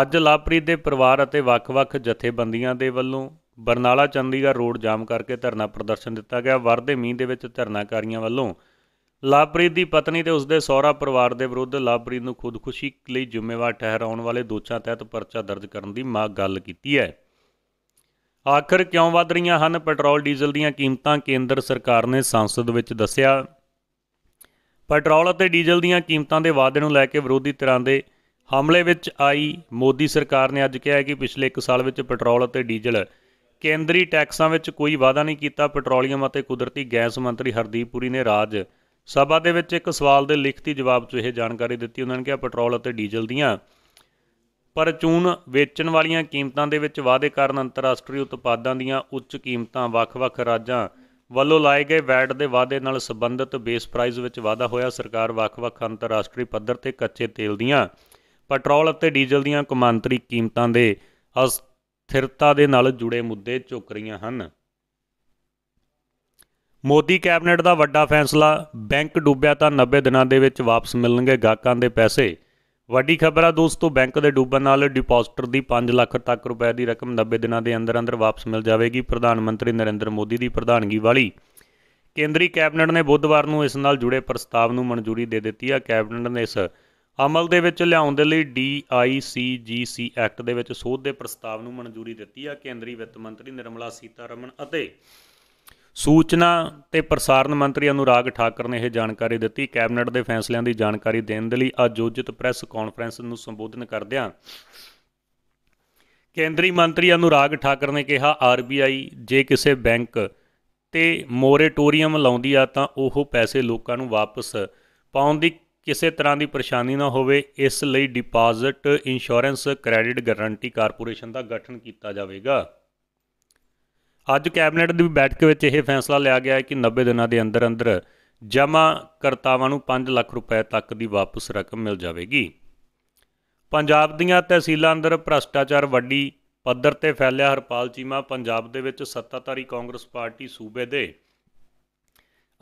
[SPEAKER 1] ਅੱਜ ਲਵਪ੍ਰੀਤ ਦੇ ਪਰਿਵਾਰ ਅਤੇ ਵੱਖ-ਵੱਖ ਜਥੇਬੰਦੀਆਂ ਦੇ ਵੱਲੋਂ ਬਰਨਾਲਾ ਚੰਡੀਗੜ੍ਹ ਰੋਡ ਜਾਮ ਕਰਕੇ ਧਰਨਾ ਪ੍ਰਦਰਸ਼ਨ ਦਿੱਤਾ ਗਿਆ ਵਰਦੇ ਮੀਂਹ ਦੇ ਵਿੱਚ ਧਰਨਾਕਾਰੀਆਂ ਵੱਲੋਂ ਲਵਪ੍ਰੀਤ ਦੀ ਪਤਨੀ ਤੇ ਉਸਦੇ ਸਹੁਰਾ ਪਰਿਵਾਰ ਦੇ ਵਿਰੁੱਧ ਲਵਪ੍ਰੀਤ ਨੂੰ ਖੁਦਕੁਸ਼ੀ ਲਈ ਜ਼ਿੰਮੇਵਾਰ ਠਹਿਰਾਉਣ ਵਾਲੇ ਦੋਸ਼ਾਂ ਤਹਿਤ ਪਰਚਾ ਦਰਜ ਕਰਨ ਦੀ ਮੰਗ ਗੱਲ ਕੀਤੀ ਹੈ ਆਖਰ ਕਿਉਂ ਵਧ ਰਹੀਆਂ ਹਨ ਪੈਟਰੋਲ ਡੀਜ਼ਲ ਦੀਆਂ ਕੀਮਤਾਂ ਕੇਂਦਰ ਸਰਕਾਰ ਨੇ ਸੰਸਦ ਵਿੱਚ ਦੱਸਿਆ ਪੈਟਰੋਲ ਅਤੇ ਡੀਜ਼ਲ ਦੀਆਂ ਕੀਮਤਾਂ ਦੇ ਵਾਧੇ ਨੂੰ ਲੈ ਕੇ ਵਿਰੋਧੀ ਧਿਰਾਂ ਦੇ ਹਮਲੇ ਵਿੱਚ ਆਈ ਮੋਦੀ ਸਰਕਾਰ ਨੇ ਅੱਜ ਕਿਹਾ ਕਿ ਪਿਛਲੇ 1 ਸਾਲ ਵਿੱਚ ਪੈਟਰੋਲ ਅਤੇ ਡੀਜ਼ਲ ਕੇਂਦਰੀ ਟੈਕਸਾਂ ਵਿੱਚ ਕੋਈ ਵਾਅਦਾ ਨਹੀਂ ਕੀਤਾ ਪੈਟਰੋਲੀਅਮ ਅਤੇ ਕੁਦਰਤੀ ਗੈਸ ਮੰਤਰੀ ਹਰਦੀਪ ਪੁਰੀ ਨੇ ਰਾਜ ਸਭਾ ਦੇ ਵਿੱਚ ਇੱਕ ਸਵਾਲ ਦੇ ਲਿਖਤੀ ਜਵਾਬ 'ਚ ਇਹ ਜਾਣਕਾਰੀ ਦਿੱਤੀ ਉਹਨਾਂ ਨੇ ਕਿਹਾ ਪੈਟਰੋਲ ਅਤੇ ਡੀਜ਼ਲ ਦੀਆਂ ਪਰਚੂਨ ਵੇਚਣ ਵਾਲੀਆਂ ਕੀਮਤਾਂ ਦੇ ਵਿੱਚ ਵਾਧੇ ਕਾਰਨ ਅੰਤਰਰਾਸ਼ਟਰੀ ਉਤਪਾਦਾਂ ਦੀਆਂ ਉੱਚ ਕੀਮਤਾਂ ਵੱਖ-ਵੱਖ ਰਾਜਾਂ ਵੱਲੋਂ ਲਾਏ ਗਏ ਵੈਟ ਦੇ ਵਾਅਦੇ ਨਾਲ ਸੰਬੰਧਿਤ ਬੇਸ ਪ੍ਰਾਈਸ ਵਿੱਚ ਵਾਧਾ ਹੋਇਆ ਸਰਕਾਰ ਵੱਖ-ਵੱਖ ਅੰਤਰਰਾਸ਼ਟਰੀ ਪੱਧਰ ਤੇ ਕੱਚੇ ਤੇਲ ਦੀਆਂ ਪੈਟਰੋਲ ਅਤੇ ਡੀਜ਼ਲ ਦੀਆਂ ਕਮਾਂਤਰੀ ਕੀਮਤਾਂ ਦੇ ਅਸਥਿਰਤਾ ਦੇ ਨਾਲ ਜੁੜੇ ਮੁੱਦੇ ਝੁਕ ਰਹੀਆਂ ਹਨ ਮੋਦੀ ਕੈਬਨਿਟ ਦਾ ਵੱਡਾ ਫੈਸਲਾ ਬੈਂਕ ਡੁੱਬਿਆ ਤਾਂ 90 ਦਿਨਾਂ ਦੇ ਵਿੱਚ ਵਾਪਸ ਮਿਲਣਗੇ ਗਾਹਕਾਂ ਦੇ ਪੈਸੇ ਵੱਡੀ ਖਬਰ ਆ ਦੋਸਤੋ ਬੈਂਕ ਦੇ ਡੁੱਬਣ ਨਾਲ ਡਿਪੋਜ਼ਿਟਰ ਦੀ 5 ਲੱਖ ਤੱਕ ਰੁਪਏ ਦੀ ਰਕਮ 90 ਦਿਨਾਂ ਦੇ ਅੰਦਰ ਅੰਦਰ ਵਾਪਸ ਮਿਲ ਜਾਵੇਗੀ ਪ੍ਰਧਾਨ ਮੰਤਰੀ ਨਰਿੰਦਰ ਮੋਦੀ ਦੀ ਪ੍ਰਧਾਨਗੀ ਵਾਲੀ ਕੇਂਦਰੀ ਕੈਬਨਿਟ ਨੇ ਬੁੱਧਵਾਰ ਨੂੰ ਇਸ ਨਾਲ ਜੁੜੇ ਪ੍ਰਸਤਾਵ ਨੂੰ ਮਨਜ਼ੂਰੀ ਦੇ ਦਿੱਤੀ ਆ ਕੈਬਨਿਟ ਨੇ ਇਸ ਅਮਲ ਦੇ ਵਿੱਚ ਲਿਆਉਣ ਦੇ ਲਈ DICGC ਐਕਟ ਦੇ ਵਿੱਚ ਸੋਧ ਦੇ ਪ੍ਰਸਤਾਵ ਨੂੰ ਮਨਜ਼ੂਰੀ ਦਿੱਤੀ ਆ ਕੇਂਦਰੀ ਵਿੱਤ ਮੰਤਰੀ ਨਿਰਮਲਾ ਸੀਤਾਰਮਨ ਅਤੇ ਸੂਚਨਾ ਤੇ ਪ੍ਰਸਾਰਣ ਮੰਤਰੀ ਅਨੁਰਾਗ ਠਾਕਰ ਨੇ ਇਹ ਜਾਣਕਾਰੀ ਦਿੱਤੀ ਕੈਬਨਿਟ ਦੇ ਫੈਸਲਿਆਂ ਦੀ ਜਾਣਕਾਰੀ ਦੇਣ ਦੇ ਲਈ ਆਯੋਜਿਤ ਪ੍ਰੈਸ ਕਾਨਫਰੰਸ ਨੂੰ ਸੰਬੋਧਨ ਕਰਦਿਆਂ ਕੇਂਦਰੀ ਮੰਤਰੀ ਅਨੁਰਾਗ ਠਾਕਰ ਨੇ ਕਿਹਾ ਆਰਬੀਆਈ ਜੇ ਕਿਸੇ ਬੈਂਕ ਤੇ ਮੋਰੇਟੋਰੀਅਮ ਲਾਉਂਦੀ ਆ ਤਾਂ ਉਹ ਪੈਸੇ ਲੋਕਾਂ ਨੂੰ ਵਾਪਸ ਪਾਉਣ ਦੀ ਕਿਸੇ ਤਰ੍ਹਾਂ ਦੀ ਪਰੇਸ਼ਾਨੀ ਨਾ ਹੋਵੇ ਇਸ ਲਈ deposit insurance credit guarantee corporation ਦਾ ਗਠਨ ਕੀਤਾ ਜਾਵੇਗਾ ਅੱਜ ਕੈਬਨਿਟ ਦੀ ਬੈਠਕ ਵਿੱਚ ਇਹ ਫੈਸਲਾ ਲਿਆ ਗਿਆ ਹੈ ਕਿ 90 ਦਿਨਾਂ ਦੇ ਅੰਦਰ ਅੰਦਰ ਜਮਾ ਕਰਤਾਵਾਂ ਨੂੰ 5 ਲੱਖ ਰੁਪਏ ਤੱਕ ਦੀ ਵਾਪਸ ਰਕਮ ਮਿਲ ਜਾਵੇਗੀ ਪੰਜਾਬ ਦੀਆਂ ਤਹਿਸੀਲਾਂ ਅੰਦਰ ਭ੍ਰਸ਼ਟਾਚਾਰ ਵੱਡੀ ਪੱਧਰ ਤੇ ਫੈਲਿਆ ਹਰਪਾਲ ਚੀਮਾ ਪੰਜਾਬ ਦੇ ਵਿੱਚ ਸੱਤਾਧਾਰੀ ਕਾਂਗਰਸ ਪਾਰਟੀ ਸੂਬੇ ਦੇ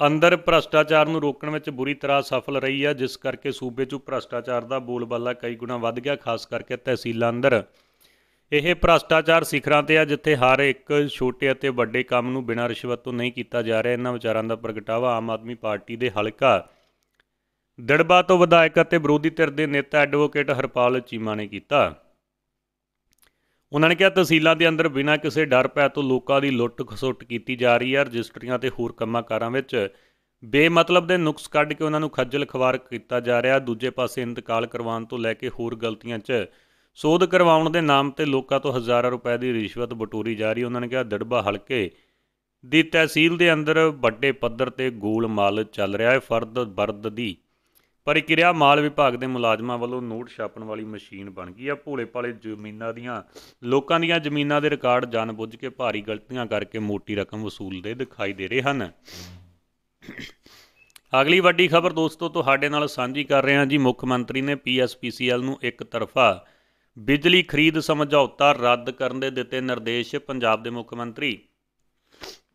[SPEAKER 1] ਅੰਦਰ ਭ੍ਰਸ਼ਟਾਚਾਰ ਨੂੰ ਰੋਕਣ ਵਿੱਚ ਬੁਰੀ ਤਰ੍ਹਾਂ ਸਫਲ ਰਹੀ ਹੈ ਜਿਸ ਕਰਕੇ ਸੂਬੇ 'ਚ ਭ੍ਰਸ਼ਟਾਚਾਰ ਦਾ ਬੋਲਬਾਲਾ ਕਈ ਗੁਣਾ ਵੱਧ ਗਿਆ ਖਾਸ ਕਰਕੇ ਤਹਿਸੀਲਾਂ ਅੰਦਰ ਇਹ ਭ੍ਰਸ਼ਟਾਚਾਰ ਸਿਖਰਾਂ ਤੇ ਆ ਜਿੱਥੇ ਹਰ ਇੱਕ ਛੋਟੇ ਅਤੇ ਵੱਡੇ ਕੰਮ ਨੂੰ ਬਿਨਾਂ ਰਿਸ਼ਵਤ ਤੋਂ ਨਹੀਂ ਕੀਤਾ ਜਾ ਰਿਹਾ ਇਹਨਾਂ ਵਿਚਾਰਾਂ ਦਾ ਪ੍ਰਗਟਾਵਾ ਆਮ ਆਦਮੀ ਪਾਰਟੀ ਦੇ ਹਲਕਾ ਦੜਬਾ ਤੋਂ ਵਿਧਾਇਕ ਅਤੇ ਵਿਰੋਧੀ ਧਿਰ ਦੇ ਨੇਤਾ ਐਡਵੋਕੇਟ ਹਰਪਾਲ ਚੀਮਾ ਨੇ ਕੀਤਾ ਉਹਨਾਂ ਨੇ ਕਿਹਾ ਤਹਿਸੀਲਾਂ ਦੇ ਅੰਦਰ ਬਿਨਾਂ ਕਿਸੇ ਡਰ ਪੈ ਤੋਂ ਲੋਕਾਂ ਦੀ ਲੁੱਟ ਖਸੁੱਟ ਕੀਤੀ ਜਾ ਰਹੀ ਹੈ ਰਜਿਸਟਰੀਆਂ ਤੇ ਹੋਰ ਕੰਮਾਂ ਕਾਰਾਂ ਵਿੱਚ ਬੇਮਤਲਬ ਦੇ ਨੁਕਸ ਕੱਢ ਕੇ ਉਹਨਾਂ ਨੂੰ ਖੱਜਲ ਖਵਾਰ ਕੀਤਾ ਜਾ ਰਿਹਾ ਦੂਜੇ ਪਾਸੇ ਇੰਤਕਾਲ ਕਰਵਾਉਣ ਤੋਂ ਲੈ ਕੇ ਹੋਰ ਗਲਤੀਆਂ 'ਚ ਸੋਧ ਕਰਵਾਉਣ ਦੇ ਨਾਮ ਤੇ ਲੋਕਾਂ ਤੋਂ ਹਜ਼ਾਰਾਂ ਰੁਪਏ ਦੀ ਰਿਸ਼ਵਤ ਬਟੋਰੀ ਜਾ ਰਹੀ ਉਹਨਾਂ ਨੇ ਕਿਹਾ ਦੜਬਾ ਹਲਕੇ ਦੀ ਤਹਿਸੀਲ ਦੇ ਅੰਦਰ ਵੱਡੇ ਪੱਧਰ ਤੇ ਗੋਲਮਾਲ ਚੱਲ ਰਿਹਾ ਹੈ ਫਰਦ ਬਰਦ ਦੀ ਪ੍ਰਕਿਰਿਆ ਮਾਲ ਵਿਭਾਗ ਦੇ ਮੁਲਾਜ਼ਮਾਂ ਵੱਲੋਂ ਨੋਟ ਛਾਪਣ ਵਾਲੀ ਮਸ਼ੀਨ ਬਣ ਗਈ ਆ ਭੋਲੇ ਪਾਲੇ ਜ਼ਮੀਨਾਂ ਦੀਆਂ ਲੋਕਾਂ ਦੀਆਂ ਜ਼ਮੀਨਾਂ ਦੇ ਰਿਕਾਰਡ ਜਾਣਬੁੱਝ ਕੇ ਭਾਰੀ ਗਲਤੀਆਂ ਕਰਕੇ ਮੋਟੀ ਰਕਮ ਵਸੂਲਦੇ ਦਿਖਾਈ ਦੇ ਰਹੇ ਹਨ ਅਗਲੀ ਵੱਡੀ ਖਬਰ ਦੋਸਤੋ ਤੁਹਾਡੇ ਨਾਲ ਸਾਂਝੀ ਕਰ ਰਹੇ ਹਾਂ ਜੀ ਮੁੱਖ ਮੰਤਰੀ ਨੇ ਪੀਐਸਪੀਸੀਐਲ ਨੂੰ ਇੱਕ ਤਰਫਾ ਬਿਜਲੀ ਖਰੀਦ ਸਮਝੌਤਾ ਰੱਦ ਕਰਨ ਦੇ ਦਿੱਤੇ ਨਿਰਦੇਸ਼ ਪੰਜਾਬ ਦੇ ਮੁੱਖ ਮੰਤਰੀ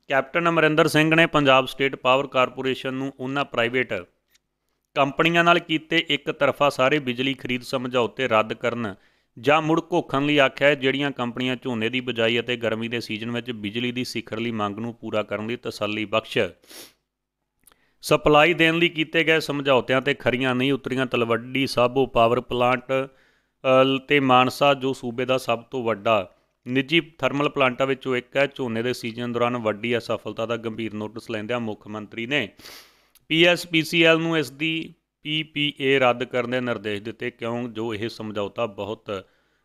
[SPEAKER 1] ਕੈਪਟਨ ਅਮਰਿੰਦਰ ਸਿੰਘ ਨੇ ਪੰਜਾਬ ਸਟੇਟ ਪਾਵਰ ਕਾਰਪੋਰੇਸ਼ਨ ਨੂੰ ਉਹਨਾਂ ਪ੍ਰਾਈਵੇਟ ਕੰਪਨੀਆਂ ਨਾਲ ਕੀਤੇ ਇੱਕ ਤਰਫਾ ਸਾਰੇ ਬਿਜਲੀ ਖਰੀਦ ਸਮਝੌਤੇ ਰੱਦ ਕਰਨ ਜਾਂ ਮੁੜ ਘੋਖਣ ਲਈ ਆਖਿਆ ਹੈ ਜਿਹੜੀਆਂ ਕੰਪਨੀਆਂ ਝੋਨੇ ਦੀ ਬਜਾਈ ਅਤੇ ਗਰਮੀ ਦੇ ਸੀਜ਼ਨ ਵਿੱਚ ਬਿਜਲੀ ਦੀ ਸਿਖਰਲੀ ਮੰਗ ਨੂੰ ਪੂਰਾ ਕਰਨ ਦੀ ਤਸੱਲੀ ਬਖਸ਼ ਸਪਲਾਈ ਦੇਣ ਲਈ ਕੀਤੇ ਗਏ ਸਮਝੌਤਿਆਂ ਤੇ ਖਰੀਆਂ ਨਹੀਂ ਉਤਰੀਆਂ ਤਲਵੱਡੀ ਸਾਬੋ ਪਾਵਰ ਪਲਾਂਟ ਤੇ ਮਾਨਸਾ ਜੋ ਸੂਬੇ ਦਾ ਸਭ ਤੋਂ ਵੱਡਾ ਨਿੱਜੀ ਥਰਮਲ ਪਲਾਂਟਾਂ ਵਿੱਚੋਂ ਇੱਕ ਹੈ ਝੋਨੇ ਦੇ ਸੀਜ਼ਨ ਦੌਰਾਨ ਵੱਡੀ ਅਸਫਲਤਾ ਦਾ ਗੰਭੀਰ ਨੋਟਿਸ ਲੈਂਦਿਆਂ ਮੁੱਖ ਮੰਤਰੀ ਨੇ ਪੀਐਸਪੀਸੀਐਲ ਨੂੰ ਇਸ ਦੀ ਪੀਪੀਏ ਰੱਦ ਕਰਨ ਦੇ ਨਿਰਦੇਸ਼ ਦਿੱਤੇ ਕਿਉਂ ਜੋ ਇਹ ਸਮਝੌਤਾ ਬਹੁਤ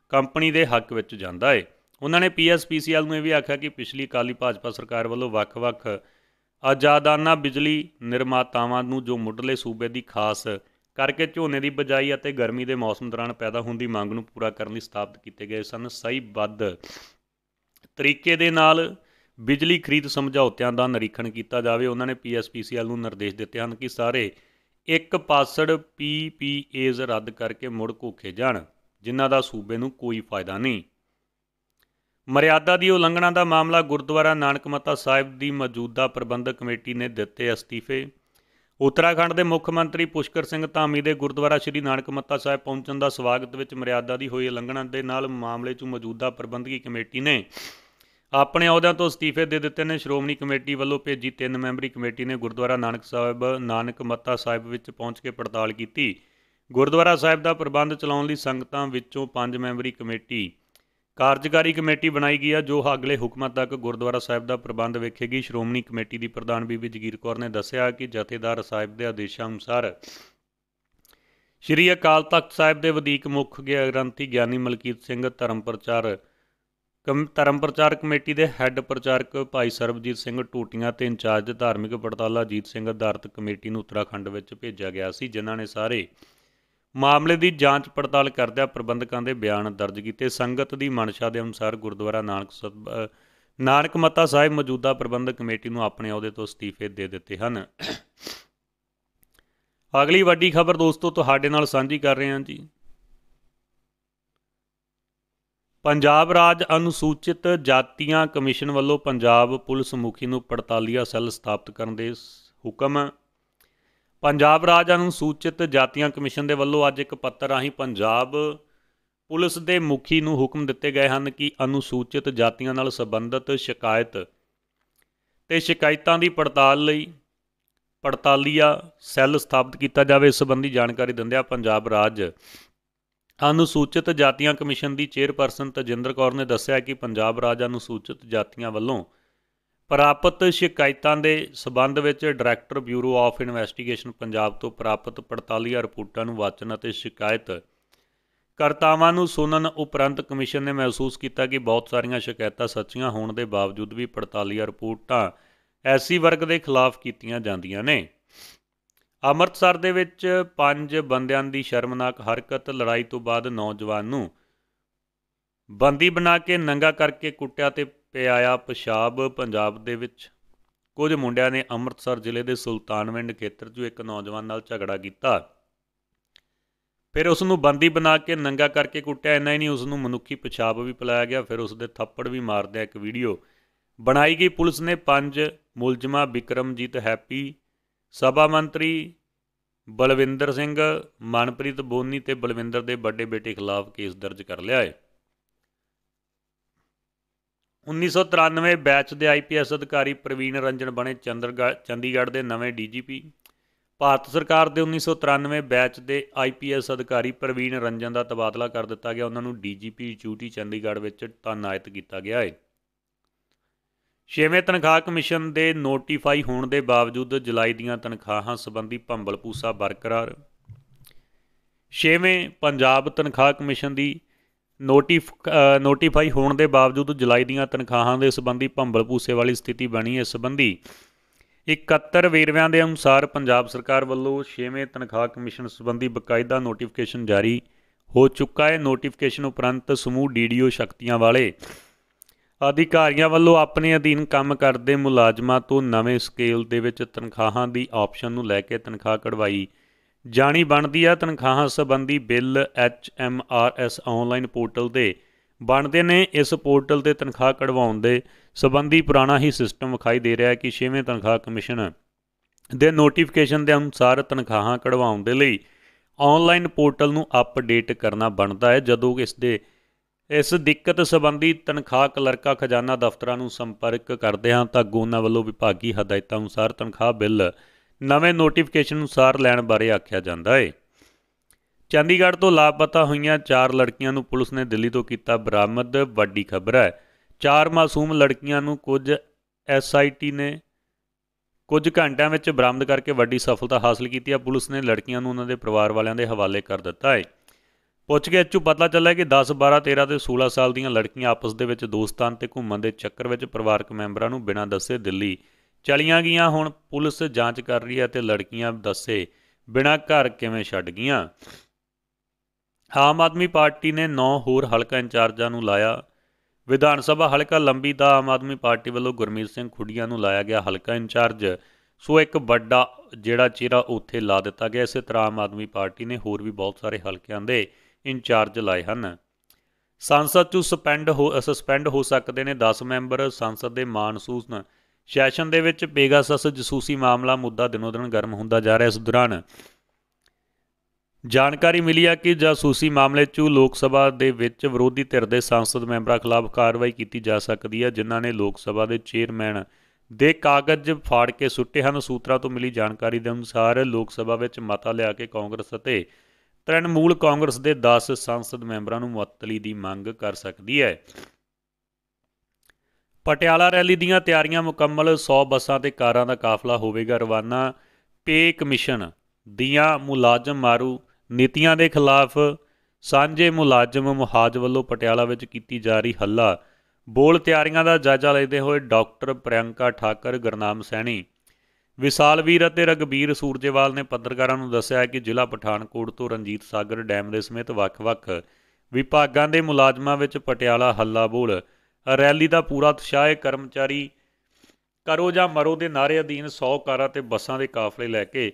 [SPEAKER 1] ਕੰਪਨੀ ਦੇ ਹੱਕ ਵਿੱਚ ਜਾਂਦਾ ਹੈ ਉਹਨਾਂ ਨੇ ਪੀਐਸਪੀਸੀਐਲ ਨੂੰ ਇਹ ਵੀ ਆਖਿਆ ਕਿ ਪਿਛਲੀ ਕਾਲੀ ਭਾਜਪਾ ਸਰਕਾਰ ਵੱਲੋਂ ਵੱਖ-ਵੱਖ ਆਜ਼ਾਦਾਨਾ ਬਿਜਲੀ ਨਿਰਮਾਤਾਵਾਂ ਨੂੰ ਜੋ ਮੁੱਢਲੇ ਸੂਬੇ ਦੀ ਖਾਸ ਕਰਕੇ ਝੋਨੇ ਦੀ ਬਜਾਈ ਅਤੇ ਗਰਮੀ ਦੇ ਮੌਸਮ ਦੌਰਾਨ ਪੈਦਾ ਹੁੰਦੀ ਮੰਗ ਨੂੰ ਪੂਰਾ ਕਰਨ ਲਈ ਸਥਾਪਿਤ ਕੀਤੇ ਗਏ ਸਨ ਸਹੀ ਵੱਧ ਤਰੀਕੇ ਦੇ ਨਾਲ ਬਿਜਲੀ ਖਰੀਦ ਸਮਝੌਤਿਆਂ ਦਾ ਨਿਰੀਖਣ ਕੀਤਾ ਜਾਵੇ ਉਹਨਾਂ ਨੇ ਪੀਐਸਪੀਸੀਐਲ ਨੂੰ ਨਿਰਦੇਸ਼ ਦਿੱਤੇ ਹਨ ਕਿ ਸਾਰੇ ਇੱਕ ਪਾਸੜ ਪੀਪੀਏਜ਼ ਰੱਦ ਕਰਕੇ ਮੁੜ ਕੋਖੇ ਜਾਣ ਜਿਨ੍ਹਾਂ ਦਾ ਸੂਬੇ ਨੂੰ ਕੋਈ ਫਾਇਦਾ ਨਹੀਂ ਮਰਿਆਦਾ ਦੀ ਉਲੰਘਣਾ ਦਾ ਮਾਮਲਾ ਗੁਰਦੁਆਰਾ ਨਾਨਕ ਮਤਾ ਸਾਹਿਬ ਦੀ ਮੌਜੂਦਾ ਪ੍ਰਬੰਧਕ ਕਮੇਟੀ ਨੇ ਦਿੱਤੇ ਅਸਤੀਫੇ ਉੱਤਰਾਖੰਡ ਦੇ ਮੁੱਖ ਮੰਤਰੀ ਪੁਸ਼ਕਰ ਸਿੰਘ ਧਾਮੀ ਦੇ ਗੁਰਦੁਆਰਾ ਸ੍ਰੀ ਨਾਨਕ ਮੱਤਾ ਸਾਹਿਬ ਪਹੁੰਚਣ ਦਾ ਸਵਾਗਤ ਵਿੱਚ ਮਰਿਆਦਾ ਦੀ ਹੋਈ ਉਲੰਘਣਾ ਦੇ ਨਾਲ ਮਾਮਲੇ 'ਚ ਮੌਜੂਦਾ ਪ੍ਰਬੰਧਕੀ ਕਮੇਟੀ ਨੇ ਆਪਣੇ ਅਹੁਦਿਆਂ ਤੋਂ ਅਸਤੀਫੇ ਦੇ ਦਿੱਤੇ ਨੇ ਸ਼੍ਰੋਮਣੀ ਕਮੇਟੀ ਵੱਲੋਂ ਭੇਜੀ ਤਿੰਨ ਮੈਂਬਰੀ ਕਮੇਟੀ ਨੇ ਗੁਰਦੁਆਰਾ ਨਾਨਕ ਸਾਹਿਬ ਨਾਨਕ ਮੱਤਾ ਸਾਹਿਬ ਵਿੱਚ ਪਹੁੰਚ ਕੇ ਪੜਤਾਲ ਕੀਤੀ ਗੁਰਦੁਆਰਾ ਸਾਹਿਬ ਦਾ ਪ੍ਰਬੰਧ ਚਲਾਉਣ ਲਈ ਸੰਗਤਾਂ ਵਿੱਚੋਂ ਪੰਜ ਮੈਂਬਰੀ ਕਮੇਟੀ ਕਾਰਜਕਾਰੀ ਕਮੇਟੀ ਬਣਾਈ ਗਈ ਹੈ ਜੋ ਅਗਲੇ ਹੁਕਮਾਂ ਤੱਕ ਗੁਰਦੁਆਰਾ ਸਾਹਿਬ ਦਾ ਪ੍ਰਬੰਧ ਵੇਖੇਗੀ ਸ਼੍ਰੋਮਣੀ ਕਮੇਟੀ ਦੀ ਪ੍ਰਧਾਨ ਬੀਬੀ ਜਗੀਰ ਕੌਰ ਨੇ ਦੱਸਿਆ ਕਿ ਜਥੇਦਾਰ ਸਾਹਿਬ ਦੇ ਆਦੇਸ਼ਾਂ ਅਨੁਸਾਰ ਸ਼੍ਰੀ ਅਕਾਲ ਤਖਤ ਸਾਹਿਬ ਦੇ ਵਧੀਕ ਮੁਖ ਗ੍ਰੰਥੀ ਗਿਆਨੀ ਮਲਕੀਤ ਸਿੰਘ ਧਰਮ ਪ੍ਰਚਾਰ ਧਰਮ ਪ੍ਰਚਾਰ ਕਮੇਟੀ ਦੇ ਹੈੱਡ ਪ੍ਰਚਾਰਕ ਭਾਈ ਸਰਬਜੀਤ ਸਿੰਘ ਟੂਟੀਆਂ ਤੇ ਇੰਚਾਰਜ ਧਾਰਮਿਕ ਪੜਤਾਲਾ ਜੀਤ ਸਿੰਘ ਅਧਾਰਤ ਕਮੇਟੀ ਨੂੰ ਉੱਤਰਾਖੰਡ ਵਿੱਚ ਭੇਜਿਆ ਗਿਆ ਸੀ ਜਿਨ੍ਹਾਂ ਨੇ ਸਾਰੇ ਮਾਮਲੇ ਦੀ ਜਾਂਚ ਪੜਤਾਲ ਕਰਦਿਆਂ ਪ੍ਰਬੰਧਕਾਂ ਦੇ ਬਿਆਨ ਦਰਜ ਕੀਤੇ ਸੰਗਤ ਦੀ ਮਨਸ਼ਾ ਦੇ ਅਨੁਸਾਰ ਗੁਰਦੁਆਰਾ ਨਾਨਕ ਨਾਨਕ ਮਤਾ ਸਾਹਿਬ ਮੌਜੂਦਾ ਪ੍ਰਬੰਧਕ ਕਮੇਟੀ ਨੂੰ ਆਪਣੇ ਅਹੁਦੇ ਤੋਂ ਅਸਤੀਫੇ ਦੇ ਦਿੱਤੇ ਹਨ ਅਗਲੀ ਵੱਡੀ ਖਬਰ ਦੋਸਤੋ ਤੁਹਾਡੇ ਨਾਲ ਸਾਂਝੀ ਕਰ ਰਹੇ ਹਾਂ ਜੀ ਪੰਜਾਬ ਰਾਜ ਅਨੁਸੂਚਿਤ ਜਾਤੀਆਂ ਕਮਿਸ਼ਨ ਵੱਲੋਂ ਪੰਜਾਬ ਪੁਲਿਸ ਮੁਖੀ ਨੂੰ 45 ਸੈੱਲ ਸਥਾਪਿਤ ਕਰਨ ਦੇ ਹੁਕਮ ਪੰਜਾਬ ਰਾਜ ਅਨੁਸੂਚਿਤ ਜਾਤੀਆਂ ਕਮਿਸ਼ਨ ਦੇ ਵੱਲੋਂ ਅੱਜ ਇੱਕ ਪੱਤਰ ਰਾਹੀਂ ਪੰਜਾਬ ਪੁਲਿਸ ਦੇ ਮੁਖੀ ਨੂੰ ਹੁਕਮ ਦਿੱਤੇ ਗਏ ਹਨ ਕਿ ਅਨੁਸੂਚਿਤ ਜਾਤੀਆਂ ਨਾਲ ਸੰਬੰਧਿਤ ਸ਼ਿਕਾਇਤ ਤੇ ਸ਼ਿਕਾਇਤਾਂ ਦੀ ਪੜਤਾਲ ਲਈ ਪੜਤਾਲੀਆ ਸੈੱਲ ਸਥਾਪਿਤ ਕੀਤਾ ਜਾਵੇ ਇਸ ਸੰਬੰਧੀ ਜਾਣਕਾਰੀ ਦਿੰਦਿਆਂ ਪੰਜਾਬ ਰਾਜ ਅਨੁਸੂਚਿਤ ਜਾਤੀਆਂ ਕਮਿਸ਼ਨ ਦੀ ਚੇਅਰਪਰਸਨ ਤਜਿੰਦਰ ਕੌਰ ਨੇ ਦੱਸਿਆ ਕਿ ਪੰਜਾਬ ਰਾਜ ਅਨੁਸੂਚਿਤ ਜਾਤੀਆਂ ਵੱਲੋਂ ਪ੍ਰਾਪਤ ਸ਼ਿਕਾਇਤਾਂ ਦੇ ਸਬੰਧ ਵਿੱਚ director bureau of investigation Punjab ਤੋਂ ਪ੍ਰਾਪਤ 45 ਰਿਪੋਰਟਾਂ ਨੂੰ ਵਾਚਨ ਅਤੇ ਸ਼ਿਕਾਇਤ ਕਰਤਾਵਾਂ ਨੂੰ ਸੁਣਨ ਉਪਰੰਤ ਕਮਿਸ਼ਨ ਨੇ ਮਹਿਸੂਸ ਕੀਤਾ ਕਿ ਬਹੁਤ ਸਾਰੀਆਂ ਸ਼ਿਕਾਇਤਾਂ ਸੱਚੀਆਂ ਹੋਣ ਦੇ ਬਾਵਜੂਦ ਵੀ 45 ਰਿਪੋਰਟਾਂ ਐਸੀ ਵਰਗ ਦੇ ਖਿਲਾਫ ਕੀਤੀਆਂ ਜਾਂਦੀਆਂ ਨੇ ਅੰਮ੍ਰਿਤਸਰ ਦੇ ਵਿੱਚ ਪੰਜ ਬੰਦਿਆਂ ਦੀ ਸ਼ਰਮਨਾਕ ਹਰਕਤ ਲੜਾਈ ਤੋਂ ਬਾਅਦ ਨੌਜਵਾਨ ਨੂੰ ਬੰਦੀ ਬਣਾ ਕੇ ਨੰਗਾ ਕਰਕੇ ਕੁੱਟਿਆ ਤੇ ਆਇਆ ਪਿਸ਼ਾਬ ਪੰਜਾਬ ਦੇ ਵਿੱਚ ਕੁਝ ਮੁੰਡਿਆਂ ਨੇ ਅੰਮ੍ਰਿਤਸਰ ਜ਼ਿਲ੍ਹੇ ਦੇ ਸੁਲਤਾਨਵਿੰਡ ਖੇਤਰ 'ਚ ਇੱਕ ਨੌਜਵਾਨ ਨਾਲ ਝਗੜਾ ਕੀਤਾ ਫਿਰ ਉਸ ਨੂੰ ਬੰਦੀ ਬਣਾ ਕੇ ਨੰਗਾ ਕਰਕੇ ਕੁੱਟਿਆ ਇੰਨਾ ਹੀ ਨਹੀਂ ਉਸ ਨੂੰ ਮਨੁੱਖੀ ਪਿਸ਼ਾਬ ਵੀ ਪਿਲਾਇਆ ਗਿਆ ਫਿਰ ਉਸ ਦੇ ਥੱਪੜ ਵੀ ਮਾਰਦਿਆ ਇੱਕ ਵੀਡੀਓ ਬਣਾਈ ਗਈ ਪੁਲਿਸ ਨੇ ਪੰਜ ਮੁਲਜ਼ਮਾਂ ਵਿਕਰਮਜੀਤ ਹੈਪੀ ਸਭਾ ਮੰਤਰੀ ਬਲਵਿੰਦਰ ਸਿੰਘ ਮਨਪ੍ਰੀਤ ਬੋਨੀ ਤੇ ਬਲਵਿੰਦਰ ਦੇ ਵੱਡੇ ਬੇਟੇ ਖਿਲਾਫ ਕੇਸ ਦਰਜ ਕਰ ਲਿਆ ਹੈ 1993 ਬੈਚ ਦੇ ਆਈਪੀਐਸ ਅਧਿਕਾਰੀ ਪ੍ਰਵੀਨ ਰੰਜਨ ਬਣੇ ਚੰਡੀਗੜ੍ਹ ਦੇ ਨਵੇਂ ਡੀਜੀਪੀ ਭਾਰਤ ਸਰਕਾਰ ਦੇ 1993 ਬੈਚ ਦੇ ਆਈਪੀਐਸ ਅਧਿਕਾਰੀ ਪ੍ਰਵੀਨ ਰੰਜਨ ਦਾ ਤਬਾਦਲਾ ਕਰ ਦਿੱਤਾ ਗਿਆ ਉਹਨਾਂ ਨੂੰ ਡੀਜੀਪੀ ਡਿਊਟੀ ਚੰਡੀਗੜ੍ਹ ਵਿੱਚ ਤਾਇਨਾਤ ਕੀਤਾ ਗਿਆ ਹੈ ਛੇਵੇਂ ਤਨਖਾਹ ਕਮਿਸ਼ਨ ਦੇ ਨੋਟੀਫਾਈ ਹੋਣ ਦੇ ਬਾਵਜੂਦ ਜੁਲਾਈ ਦੀਆਂ ਤਨਖਾਹਾਂ ਸੰਬੰਧੀ ਭੰਬਲਪੂਸਾ ਬਰਕਰਾਰ ਛੇਵੇਂ ਪੰਜਾਬ ਤਨਖਾਹ ਕਮਿਸ਼ਨ ਦੀ ਨੋਟੀਫ ਨੋਟੀਫਾਈ ਹੋਣ ਦੇ ਬਾਵਜੂਦ ਜੁਲਾਈ ਦੀਆਂ ਤਨਖਾਹਾਂ ਦੇ ਸੰਬੰਧੀ ਭੰਬਲ ਪੂਸੇ ਵਾਲੀ ਸਥਿਤੀ ਬਣੀ ਇਸ ਸੰਬੰਧੀ 71 ਵੇਰਵਿਆਂ ਦੇ ਅਨੁਸਾਰ ਪੰਜਾਬ ਸਰਕਾਰ ਵੱਲੋਂ 6ਵੇਂ ਤਨਖਾਹ ਕਮਿਸ਼ਨ ਸੰਬੰਧੀ ਬਕਾਇਦਾ ਨੋਟੀਫਿਕੇਸ਼ਨ ਜਾਰੀ ਹੋ ਚੁੱਕਾ ਹੈ ਨੋਟੀਫਿਕੇਸ਼ਨ ਉਪਰੰਤ ਸਮੂਹ ਡੀਡੀਓ ਸ਼ਕਤੀਆਂ ਵਾਲੇ ਅਧਿਕਾਰੀਆਂ ਵੱਲੋਂ ਆਪਣੇ ਅਧੀਨ ਕੰਮ ਕਰਦੇ ਮੁਲਾਜ਼ਮਾਂ ਤੋਂ ਨਵੇਂ ਸਕੇਲ ਦੇ ਵਿੱਚ ਤਨਖਾਹਾਂ ਦੀ ਆਪਸ਼ਨ ਨੂੰ ਲੈ ਕੇ ਤਨਖਾਹ ਕਢਵਾਈ ਜਾਣੀ ਬਣਦੀ ਆ ਤਨਖਾਹਾਂ ਸੰਬੰਧੀ bill H M R S online portal ਤੇ ਬਣਦੇ ਨੇ ਇਸ ਪੋਰਟਲ ਤੇ ਤਨਖਾਹ ਕਢਵਾਉਣ ਦੇ ਸੰਬੰਧੀ ਪੁਰਾਣਾ ਹੀ ਸਿਸਟਮ ਵਿਖਾਈ ਦੇ ਰਿਹਾ ਹੈ ਕਿ 6ਵੇਂ ਤਨਖਾਹ ਕਮਿਸ਼ਨ ਦੇ ਨੋਟੀਫਿਕੇਸ਼ਨ ਦੇ ਅਨੁਸਾਰ ਤਨਖਾਹਾਂ ਕਢਵਾਉਣ ਦੇ ਲਈ ਆਨਲਾਈਨ ਪੋਰਟਲ ਨੂੰ ਅਪਡੇਟ ਕਰਨਾ ਬਣਦਾ ਹੈ ਜਦੋਂ ਇਸ ਦੇ ਇਸ ਦਿੱਕਤ ਸੰਬੰਧੀ ਤਨਖਾਹ ਕਲਰਕਾ ਖਜ਼ਾਨਾ ਦਫ਼ਤਰਾਂ ਨੂੰ ਸੰਪਰਕ ਕਰਦੇ ਹਾਂ ਤਾਂ ਗੋਨਾ ਵੱਲੋਂ ਵਿਭਾਗੀ ਹਦਾਇਤਾਂ ਅਨੁਸਾਰ ਤਨਖਾਹ ਬਿੱਲ ਨਵੇਂ ਨੋਟੀਫਿਕੇਸ਼ਨ ਅਨੁਸਾਰ ਲੈਣ ਬਾਰੇ ਆਖਿਆ ਜਾਂਦਾ ਹੈ ਚੰਡੀਗੜ੍ਹ ਤੋਂ ਲਾਪਤਾ ਹੋਈਆਂ ਚਾਰ ਲੜਕੀਆਂ ਨੂੰ ਪੁਲਿਸ ਨੇ ਦਿੱਲੀ ਤੋਂ ਕੀਤਾ ਬਰਾਮਦ ਵੱਡੀ ਖਬਰ ਹੈ ਚਾਰ ਮਾਸੂਮ ਲੜਕੀਆਂ ਨੂੰ ਕੁਝ ਐਸਆਈਟੀ ਨੇ ਕੁਝ ਘੰਟਿਆਂ ਵਿੱਚ ਬਰਾਮਦ ਕਰਕੇ ਵੱਡੀ ਸਫਲਤਾ ਹਾਸਲ ਕੀਤੀ ਹੈ ਪੁਲਿਸ ਨੇ ਲੜਕੀਆਂ ਨੂੰ ਉਹਨਾਂ ਦੇ ਪਰਿਵਾਰ ਵਾਲਿਆਂ ਦੇ ਹਵਾਲੇ ਕਰ ਦਿੱਤਾ ਹੈ ਪੁੱਛਗਿੱਛ ਤੋਂ ਪਤਾ ਚੱਲਿਆ ਕਿ 10 12 13 ਤੇ 16 ਸਾਲ ਦੀਆਂ ਲੜਕੀਆਂ ਆਪਸ ਦੇ ਵਿੱਚ ਦੋਸਤਾਂ ਤੇ ਘੁੰਮਣ ਦੇ ਚੱਕਰ ਵਿੱਚ ਪਰਿਵਾਰਕ ਮੈਂਬਰਾਂ ਨੂੰ ਬਿਨਾਂ ਦੱਸੇ ਦਿੱਲੀ ਚਲੀਆਂ ਗਈਆਂ ਹੁਣ ਪੁਲਿਸ ਜਾਂਚ ਕਰ ਰਹੀ ਹੈ ਤੇ ਲੜਕੀਆਂ ਦੱਸੇ ਬਿਨਾ ਘਰ ਕਿਵੇਂ ਛੱਡ ਗਈਆਂ ਆਮ ਆਦਮੀ ਪਾਰਟੀ ਨੇ 9 ਹੋਰ ਹਲਕਾ ਇੰਚਾਰਜਾਂ ਨੂੰ ਲਾਇਆ ਵਿਧਾਨ ਸਭਾ ਹਲਕਾ ਲੰਬੀ ਦਾ ਆਮ ਆਦਮੀ ਪਾਰਟੀ ਵੱਲੋਂ ਗੁਰਮੀਤ ਸਿੰਘ ਖੁੱਡੀਆਂ ਨੂੰ ਲਾਇਆ ਗਿਆ ਹਲਕਾ ਇੰਚਾਰਜ ਸੋ ਇੱਕ ਵੱਡਾ ਜਿਹੜਾ ਚਿਹਰਾ ਉੱਥੇ ਲਾ ਦਿੱਤਾ ਗਿਆ ਇਸੇ ਤਰ੍ਹਾਂ ਆਮ ਆਦਮੀ ਪਾਰਟੀ ਨੇ ਹੋਰ ਵੀ ਬਹੁਤ ਸਾਰੇ ਹਲਕਿਆਂ ਦੇ ਇੰਚਾਰਜ ਲਾਏ ਹਨ ਸੰਸਦ ਚ ਸਸਪੈਂਡ ਹੋ ਸਸਪੈਂਡ ਹੋ ਸਕਦੇ ਨੇ 10 ਮੈਂਬਰ ਸੰਸਦ ਦੇ ਮਾਨਸੂਸ ਸੈਸ਼ਨ ਦੇ ਵਿੱਚ ਪੇਗਾਸਸ ਜਸੂਸੀ ਮਾਮਲਾ ਮੁੱਦਾ ਦਿਨੋ ਦਿਨ ਗਰਮ ਹੁੰਦਾ ਜਾ ਰਿਹਾ ਇਸ ਦੌਰਾਨ ਜਾਣਕਾਰੀ ਮਿਲੀ ਆ ਕਿ ਜਸੂਸੀ ਮਾਮਲੇ 'ਚ ਲੋਕ ਸਭਾ ਦੇ ਵਿੱਚ ਵਿਰੋਧੀ ਧਿਰ ਦੇ ਸੰਸਦ ਮੈਂਬਰਾਂ ਖਿਲਾਫ ਕਾਰਵਾਈ ਕੀਤੀ ਜਾ ਸਕਦੀ ਹੈ ਜਿਨ੍ਹਾਂ ਨੇ ਲੋਕ ਸਭਾ ਦੇ ਚੇਅਰਮੈਨ ਦੇ ਕਾਗਜ਼ ਫਾੜ ਕੇ ਸੁੱਟੇ ਹਨ ਸੂਤਰਾਂ ਤੋਂ ਮਿਲੀ ਜਾਣਕਾਰੀ ਦੇ ਅਨੁਸਾਰ ਲੋਕ ਸਭਾ ਵਿੱਚ ਮਤਾ ਲਿਆ ਕੇ ਕਾਂਗਰਸ ਅਤੇ ਤ੍ਰਿਣਮੂਲ ਕਾਂਗਰਸ ਦੇ 10 ਸੰਸਦ ਮੈਂਬਰਾਂ ਨੂੰ ਮੁਅੱਤਲੀ ਦੀ ਮੰਗ ਕਰ ਸਕਦੀ ਹੈ ਪਟਿਆਲਾ ਰੈਲੀ ਦੀਆਂ ਤਿਆਰੀਆਂ ਮੁਕੰਮਲ 100 ਬੱਸਾਂ ਤੇ ਕਾਰਾਂ ਦਾ ਕਾਫਲਾ ਹੋਵੇਗਾ ਰਵਾਨਾ ਪੇ ਕਮਿਸ਼ਨ ਦੀਆਂ ਮੁਲਾਜ਼ਮ ਮਾਰੂ ਨੀਤੀਆਂ ਦੇ ਖਿਲਾਫ ਸਾਂਝੇ ਮੁਲਾਜ਼ਮ ਮੁਹਾਜ ਵੱਲੋਂ ਪਟਿਆਲਾ ਵਿੱਚ ਕੀਤੀ ਜਾ ਰਹੀ ਹੱਲਾ ਬੋਲ ਤਿਆਰੀਆਂ ਦਾ ਜਾਇਜ਼ਾ ਲੈਂਦੇ ਹੋਏ ਡਾਕਟਰ ਪ੍ਰਿਅੰਕਾ ਠਾਕਰ ਗਰਨਾਮ ਸੈਣੀ ਵਿਸਾਲਵੀਰ ਅਤੇ ਰਗਬੀਰ ਸੂਰਜੇਵਾਲ ਨੇ ਪੱਤਰਕਾਰਾਂ ਨੂੰ ਦੱਸਿਆ ਕਿ ਜ਼ਿਲ੍ਹਾ ਪਠਾਨਕੋਟ ਤੋਂ ਰਣਜੀਤ ਸਾਗਰ ਡੈਮ ਦੇ ਸਮੇਤ ਵੱਖ-ਵੱਖ ਵਿਭਾਗਾਂ ਦੇ ਮੁਲਾਜ਼ਮਾਂ ਵਿੱਚ ਪਟਿਆਲਾ ਹੱਲਾ ਬੋਲ ਰੈਲੀ ਦਾ ਪੂਰਾ ਉਤਸ਼ਾਹ ਹੈ ਕਰਮਚਾਰੀ ਕਰੋ ਜਾਂ ਮਰੋ ਦੇ ਨਾਰੇ ਅਧੀਨ 100 ਕਾਰਾਂ ਤੇ ਬੱਸਾਂ ਦੇ ਕਾਫਲੇ ਲੈ ਕੇ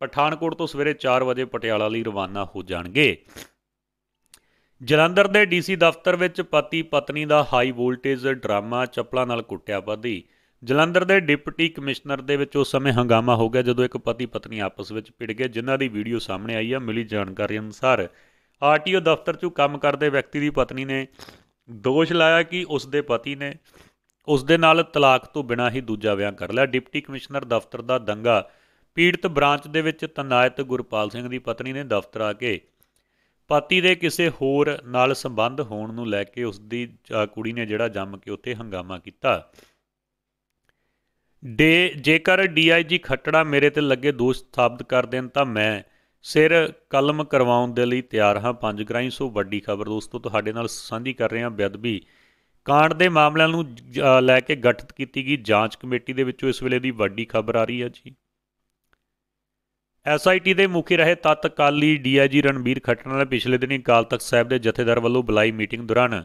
[SPEAKER 1] ਪਠਾਨਕੋਟ ਤੋਂ ਸਵੇਰੇ 4 ਵਜੇ ਪਟਿਆਲਾ ਲਈ ਰਵਾਨਾ ਹੋ ਜਾਣਗੇ ਜਲੰਧਰ ਦੇ ਡੀਸੀ ਦਫ਼ਤਰ ਵਿੱਚ ਪਤੀ ਪਤਨੀ ਦਾ ਹਾਈ ਵੋਲਟੇਜ ਡਰਾਮਾ ਚੱਪਲਾਂ ਨਾਲ ਕੁੱਟਿਆ ਵਧੀ ਜਲੰਧਰ ਦੇ ਡਿਪਟੀ ਕਮਿਸ਼ਨਰ ਦੇ ਵਿੱਚ ਉਸ ਸਮੇਂ ਹੰਗਾਮਾ ਹੋ ਗਿਆ ਜਦੋਂ ਇੱਕ ਪਤੀ ਪਤਨੀ ਆਪਸ ਵਿੱਚ ਭਿੜ ਗਏ ਜਿਨ੍ਹਾਂ ਦੀ ਵੀਡੀਓ ਸਾਹਮਣੇ ਆਈ ਹੈ ਮਿਲੀ ਜਾਣਕਾਰੀ ਅਨੁਸਾਰ ਆਰਟੀਓ ਦਫ਼ਤਰ 'ਚ ਕੰਮ ਕਰਦੇ ਵਿਅਕਤੀ ਦੀ ਪਤਨੀ ਨੇ ਦੋਸ਼ ਲਾਇਆ ਕਿ ਉਸ ਦੇ ਪਤੀ ਨੇ ਉਸ ਦੇ ਨਾਲ ਤਲਾਕ ਤੋਂ ਬਿਨਾਂ ਹੀ ਦੂਜਾ ਵਿਆਹ ਕਰ ਲਿਆ ਡਿਪਟੀ ਕਮਿਸ਼ਨਰ ਦਫ਼ਤਰ ਦਾ ਦੰਗਾ ਪੀੜਤ ਬ੍ਰਾਂਚ ਦੇ ਵਿੱਚ ਤਨਾਇਤ ਗੁਰਪਾਲ ਸਿੰਘ ਦੀ ਪਤਨੀ ਨੇ ਦਫ਼ਤਰ ਆ ਕੇ ਪਤੀ ਦੇ ਕਿਸੇ ਹੋਰ ਨਾਲ ਸੰਬੰਧ ਹੋਣ ਨੂੰ ਲੈ ਕੇ ਉਸ ਦੀ ਕੁੜੀ ਨੇ ਜਿਹੜਾ ਜੰਮ ਕੇ ਉੱਥੇ ਹੰਗਾਮਾ ਕੀਤਾ ਡੇ ਜੇਕਰ ਡੀਆਈਜੀ ਖੱਟੜਾ ਮੇਰੇ ਤੇ ਲੱਗੇ ਦੋਸ਼ ਸਾਬਤ ਕਰ ਦੇਣ ਤਾਂ ਮੈਂ ਸਿਰ ਕਲਮ ਕਰਵਾਉਣ ਦੇ ਲਈ ਤਿਆਰ ਹਾਂ ਪੰਜ ਗ੍ਰਾਈ ਸੋ ਵੱਡੀ ਖਬਰ ਦੋਸਤੋ ਤੁਹਾਡੇ ਨਾਲ ਸਾਂਝੀ ਕਰ ਰਹੇ ਹਾਂ ਬਦਬੀ ਕਾਂਡ ਦੇ ਮਾਮਲਿਆਂ ਨੂੰ ਲੈ ਕੇ ਗਠਿਤ ਕੀਤੀ ਗਈ ਜਾਂਚ ਕਮੇਟੀ ਦੇ ਵਿੱਚੋਂ ਇਸ ਵੇਲੇ ਦੀ ਵੱਡੀ ਖਬਰ ਆ ਰਹੀ ਹੈ ਜੀ ਐਸਆਈਟੀ ਦੇ ਮੁਖੀ ਰਹੇ ਤਤਕਾਲੀ ਡੀਆਈਜੀ ਰਣਬੀਰ ਖੱਟਣਾ ਨਾਲ ਪਿਛਲੇ ਦਿਨੀ ਕਾਲ ਤੱਕ ਸਾਹਿਬ ਦੇ ਜਥੇਦਾਰ ਵੱਲੋਂ ਬੁਲਾਈ ਮੀਟਿੰਗ ਦੌਰਾਨ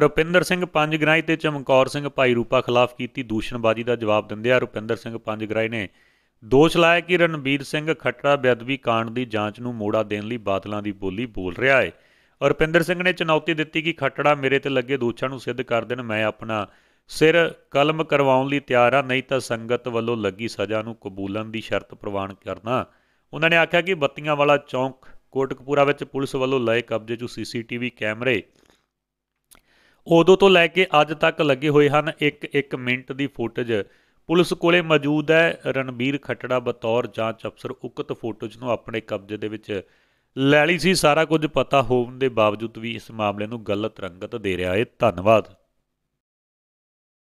[SPEAKER 1] ਰੁਪਿੰਦਰ ਸਿੰਘ ਪੰਜ ਗ੍ਰਾਈ ਤੇ ਚਮਕੌਰ ਸਿੰਘ ਭਾਈ ਰੂਪਾ ਖਿਲਾਫ ਕੀਤੀ ਦੂਸ਼ਣਬਾਜ਼ੀ ਦਾ ਜਵਾਬ ਦਿੰਦਿਆਂ ਰੁਪਿੰਦਰ ਸਿੰਘ ਪੰਜ ਗ੍ਰਾਈ ਨੇ ਦੋਸ਼ ਲਾਇਆ ਕਿ ਰਣਬੀਰ ਸਿੰਘ ਖੱਟੜਾ ਬੇਅਦਬੀ ਕਾਂਡ ਦੀ ਜਾਂਚ ਨੂੰ ਮੋੜਾ ਦੇਣ ਲਈ ਬਾਤਲਾਂ ਦੀ ਬੋਲੀ ਬੋਲ ਰਿਹਾ ਹੈ ਰੁਪਿੰਦਰ ਸਿੰਘ ਨੇ ਚੁਣੌਤੀ ਦਿੱਤੀ ਕਿ ਖੱਟੜਾ ਮੇਰੇ ਤੇ ਲੱਗੇ ਦੋਸ਼ਾਂ ਨੂੰ ਸਿੱਧ ਕਰ ਦੇਣ ਮੈਂ ਆਪਣਾ ਸਿਰ ਕਲਮ ਕਰਵਾਉਣ ਲਈ ਤਿਆਰ ਆ ਨਹੀਂ ਤਾਂ ਸੰਗਤ ਵੱਲੋਂ ਲੱਗੀ ਸਜ਼ਾ ਨੂੰ ਕਬੂਲਣ ਦੀ ਸ਼ਰਤ ਪ੍ਰਵਾਨ ਕਰਨਾ ਉਹਨਾਂ ਨੇ ਆਖਿਆ ਕਿ ਬੱਤੀਆਂ ਵਾਲਾ ਚੌਂਕ ਕੋਟਕਪੂਰਾ ਵਿੱਚ ਪੁਲਿਸ ਵੱਲੋਂ ਲਏ ਕਬਜ਼ੇ 'ਚ ਸੀਸੀਟੀਵੀ ਕੈਮਰੇ ਉਦੋਂ ਤੋਂ ਲੈ ਕੇ ਅੱਜ ਤੱਕ ਲੱਗੇ ਹੋਏ ਹਨ ਇੱਕ ਇੱਕ ਮਿੰਟ ਦੀ ਫੁਟੇਜ ਪੁਲਿਸ ਕੋਲੇ ਮੌਜੂਦ ਹੈ ਰਣਬੀਰ ਖੱਟੜਾ ਬਤੌਰ ਜਾਂਚ ਅਫਸਰ ਉਕਤ ਫੋਟੋਜ਼ ਨੂੰ ਆਪਣੇ ਕਬਜ਼ੇ ਦੇ ਵਿੱਚ ਲੈ ਲਈ ਸੀ ਸਾਰਾ ਕੁਝ ਪਤਾ ਹੋਣ ਦੇ ਬਾਵਜੂਦ ਵੀ ਇਸ ਮਾਮਲੇ ਨੂੰ ਗਲਤ ਰੰਗਤ ਦੇ ਰਿਹਾ ਹੈ ਧੰਨਵਾਦ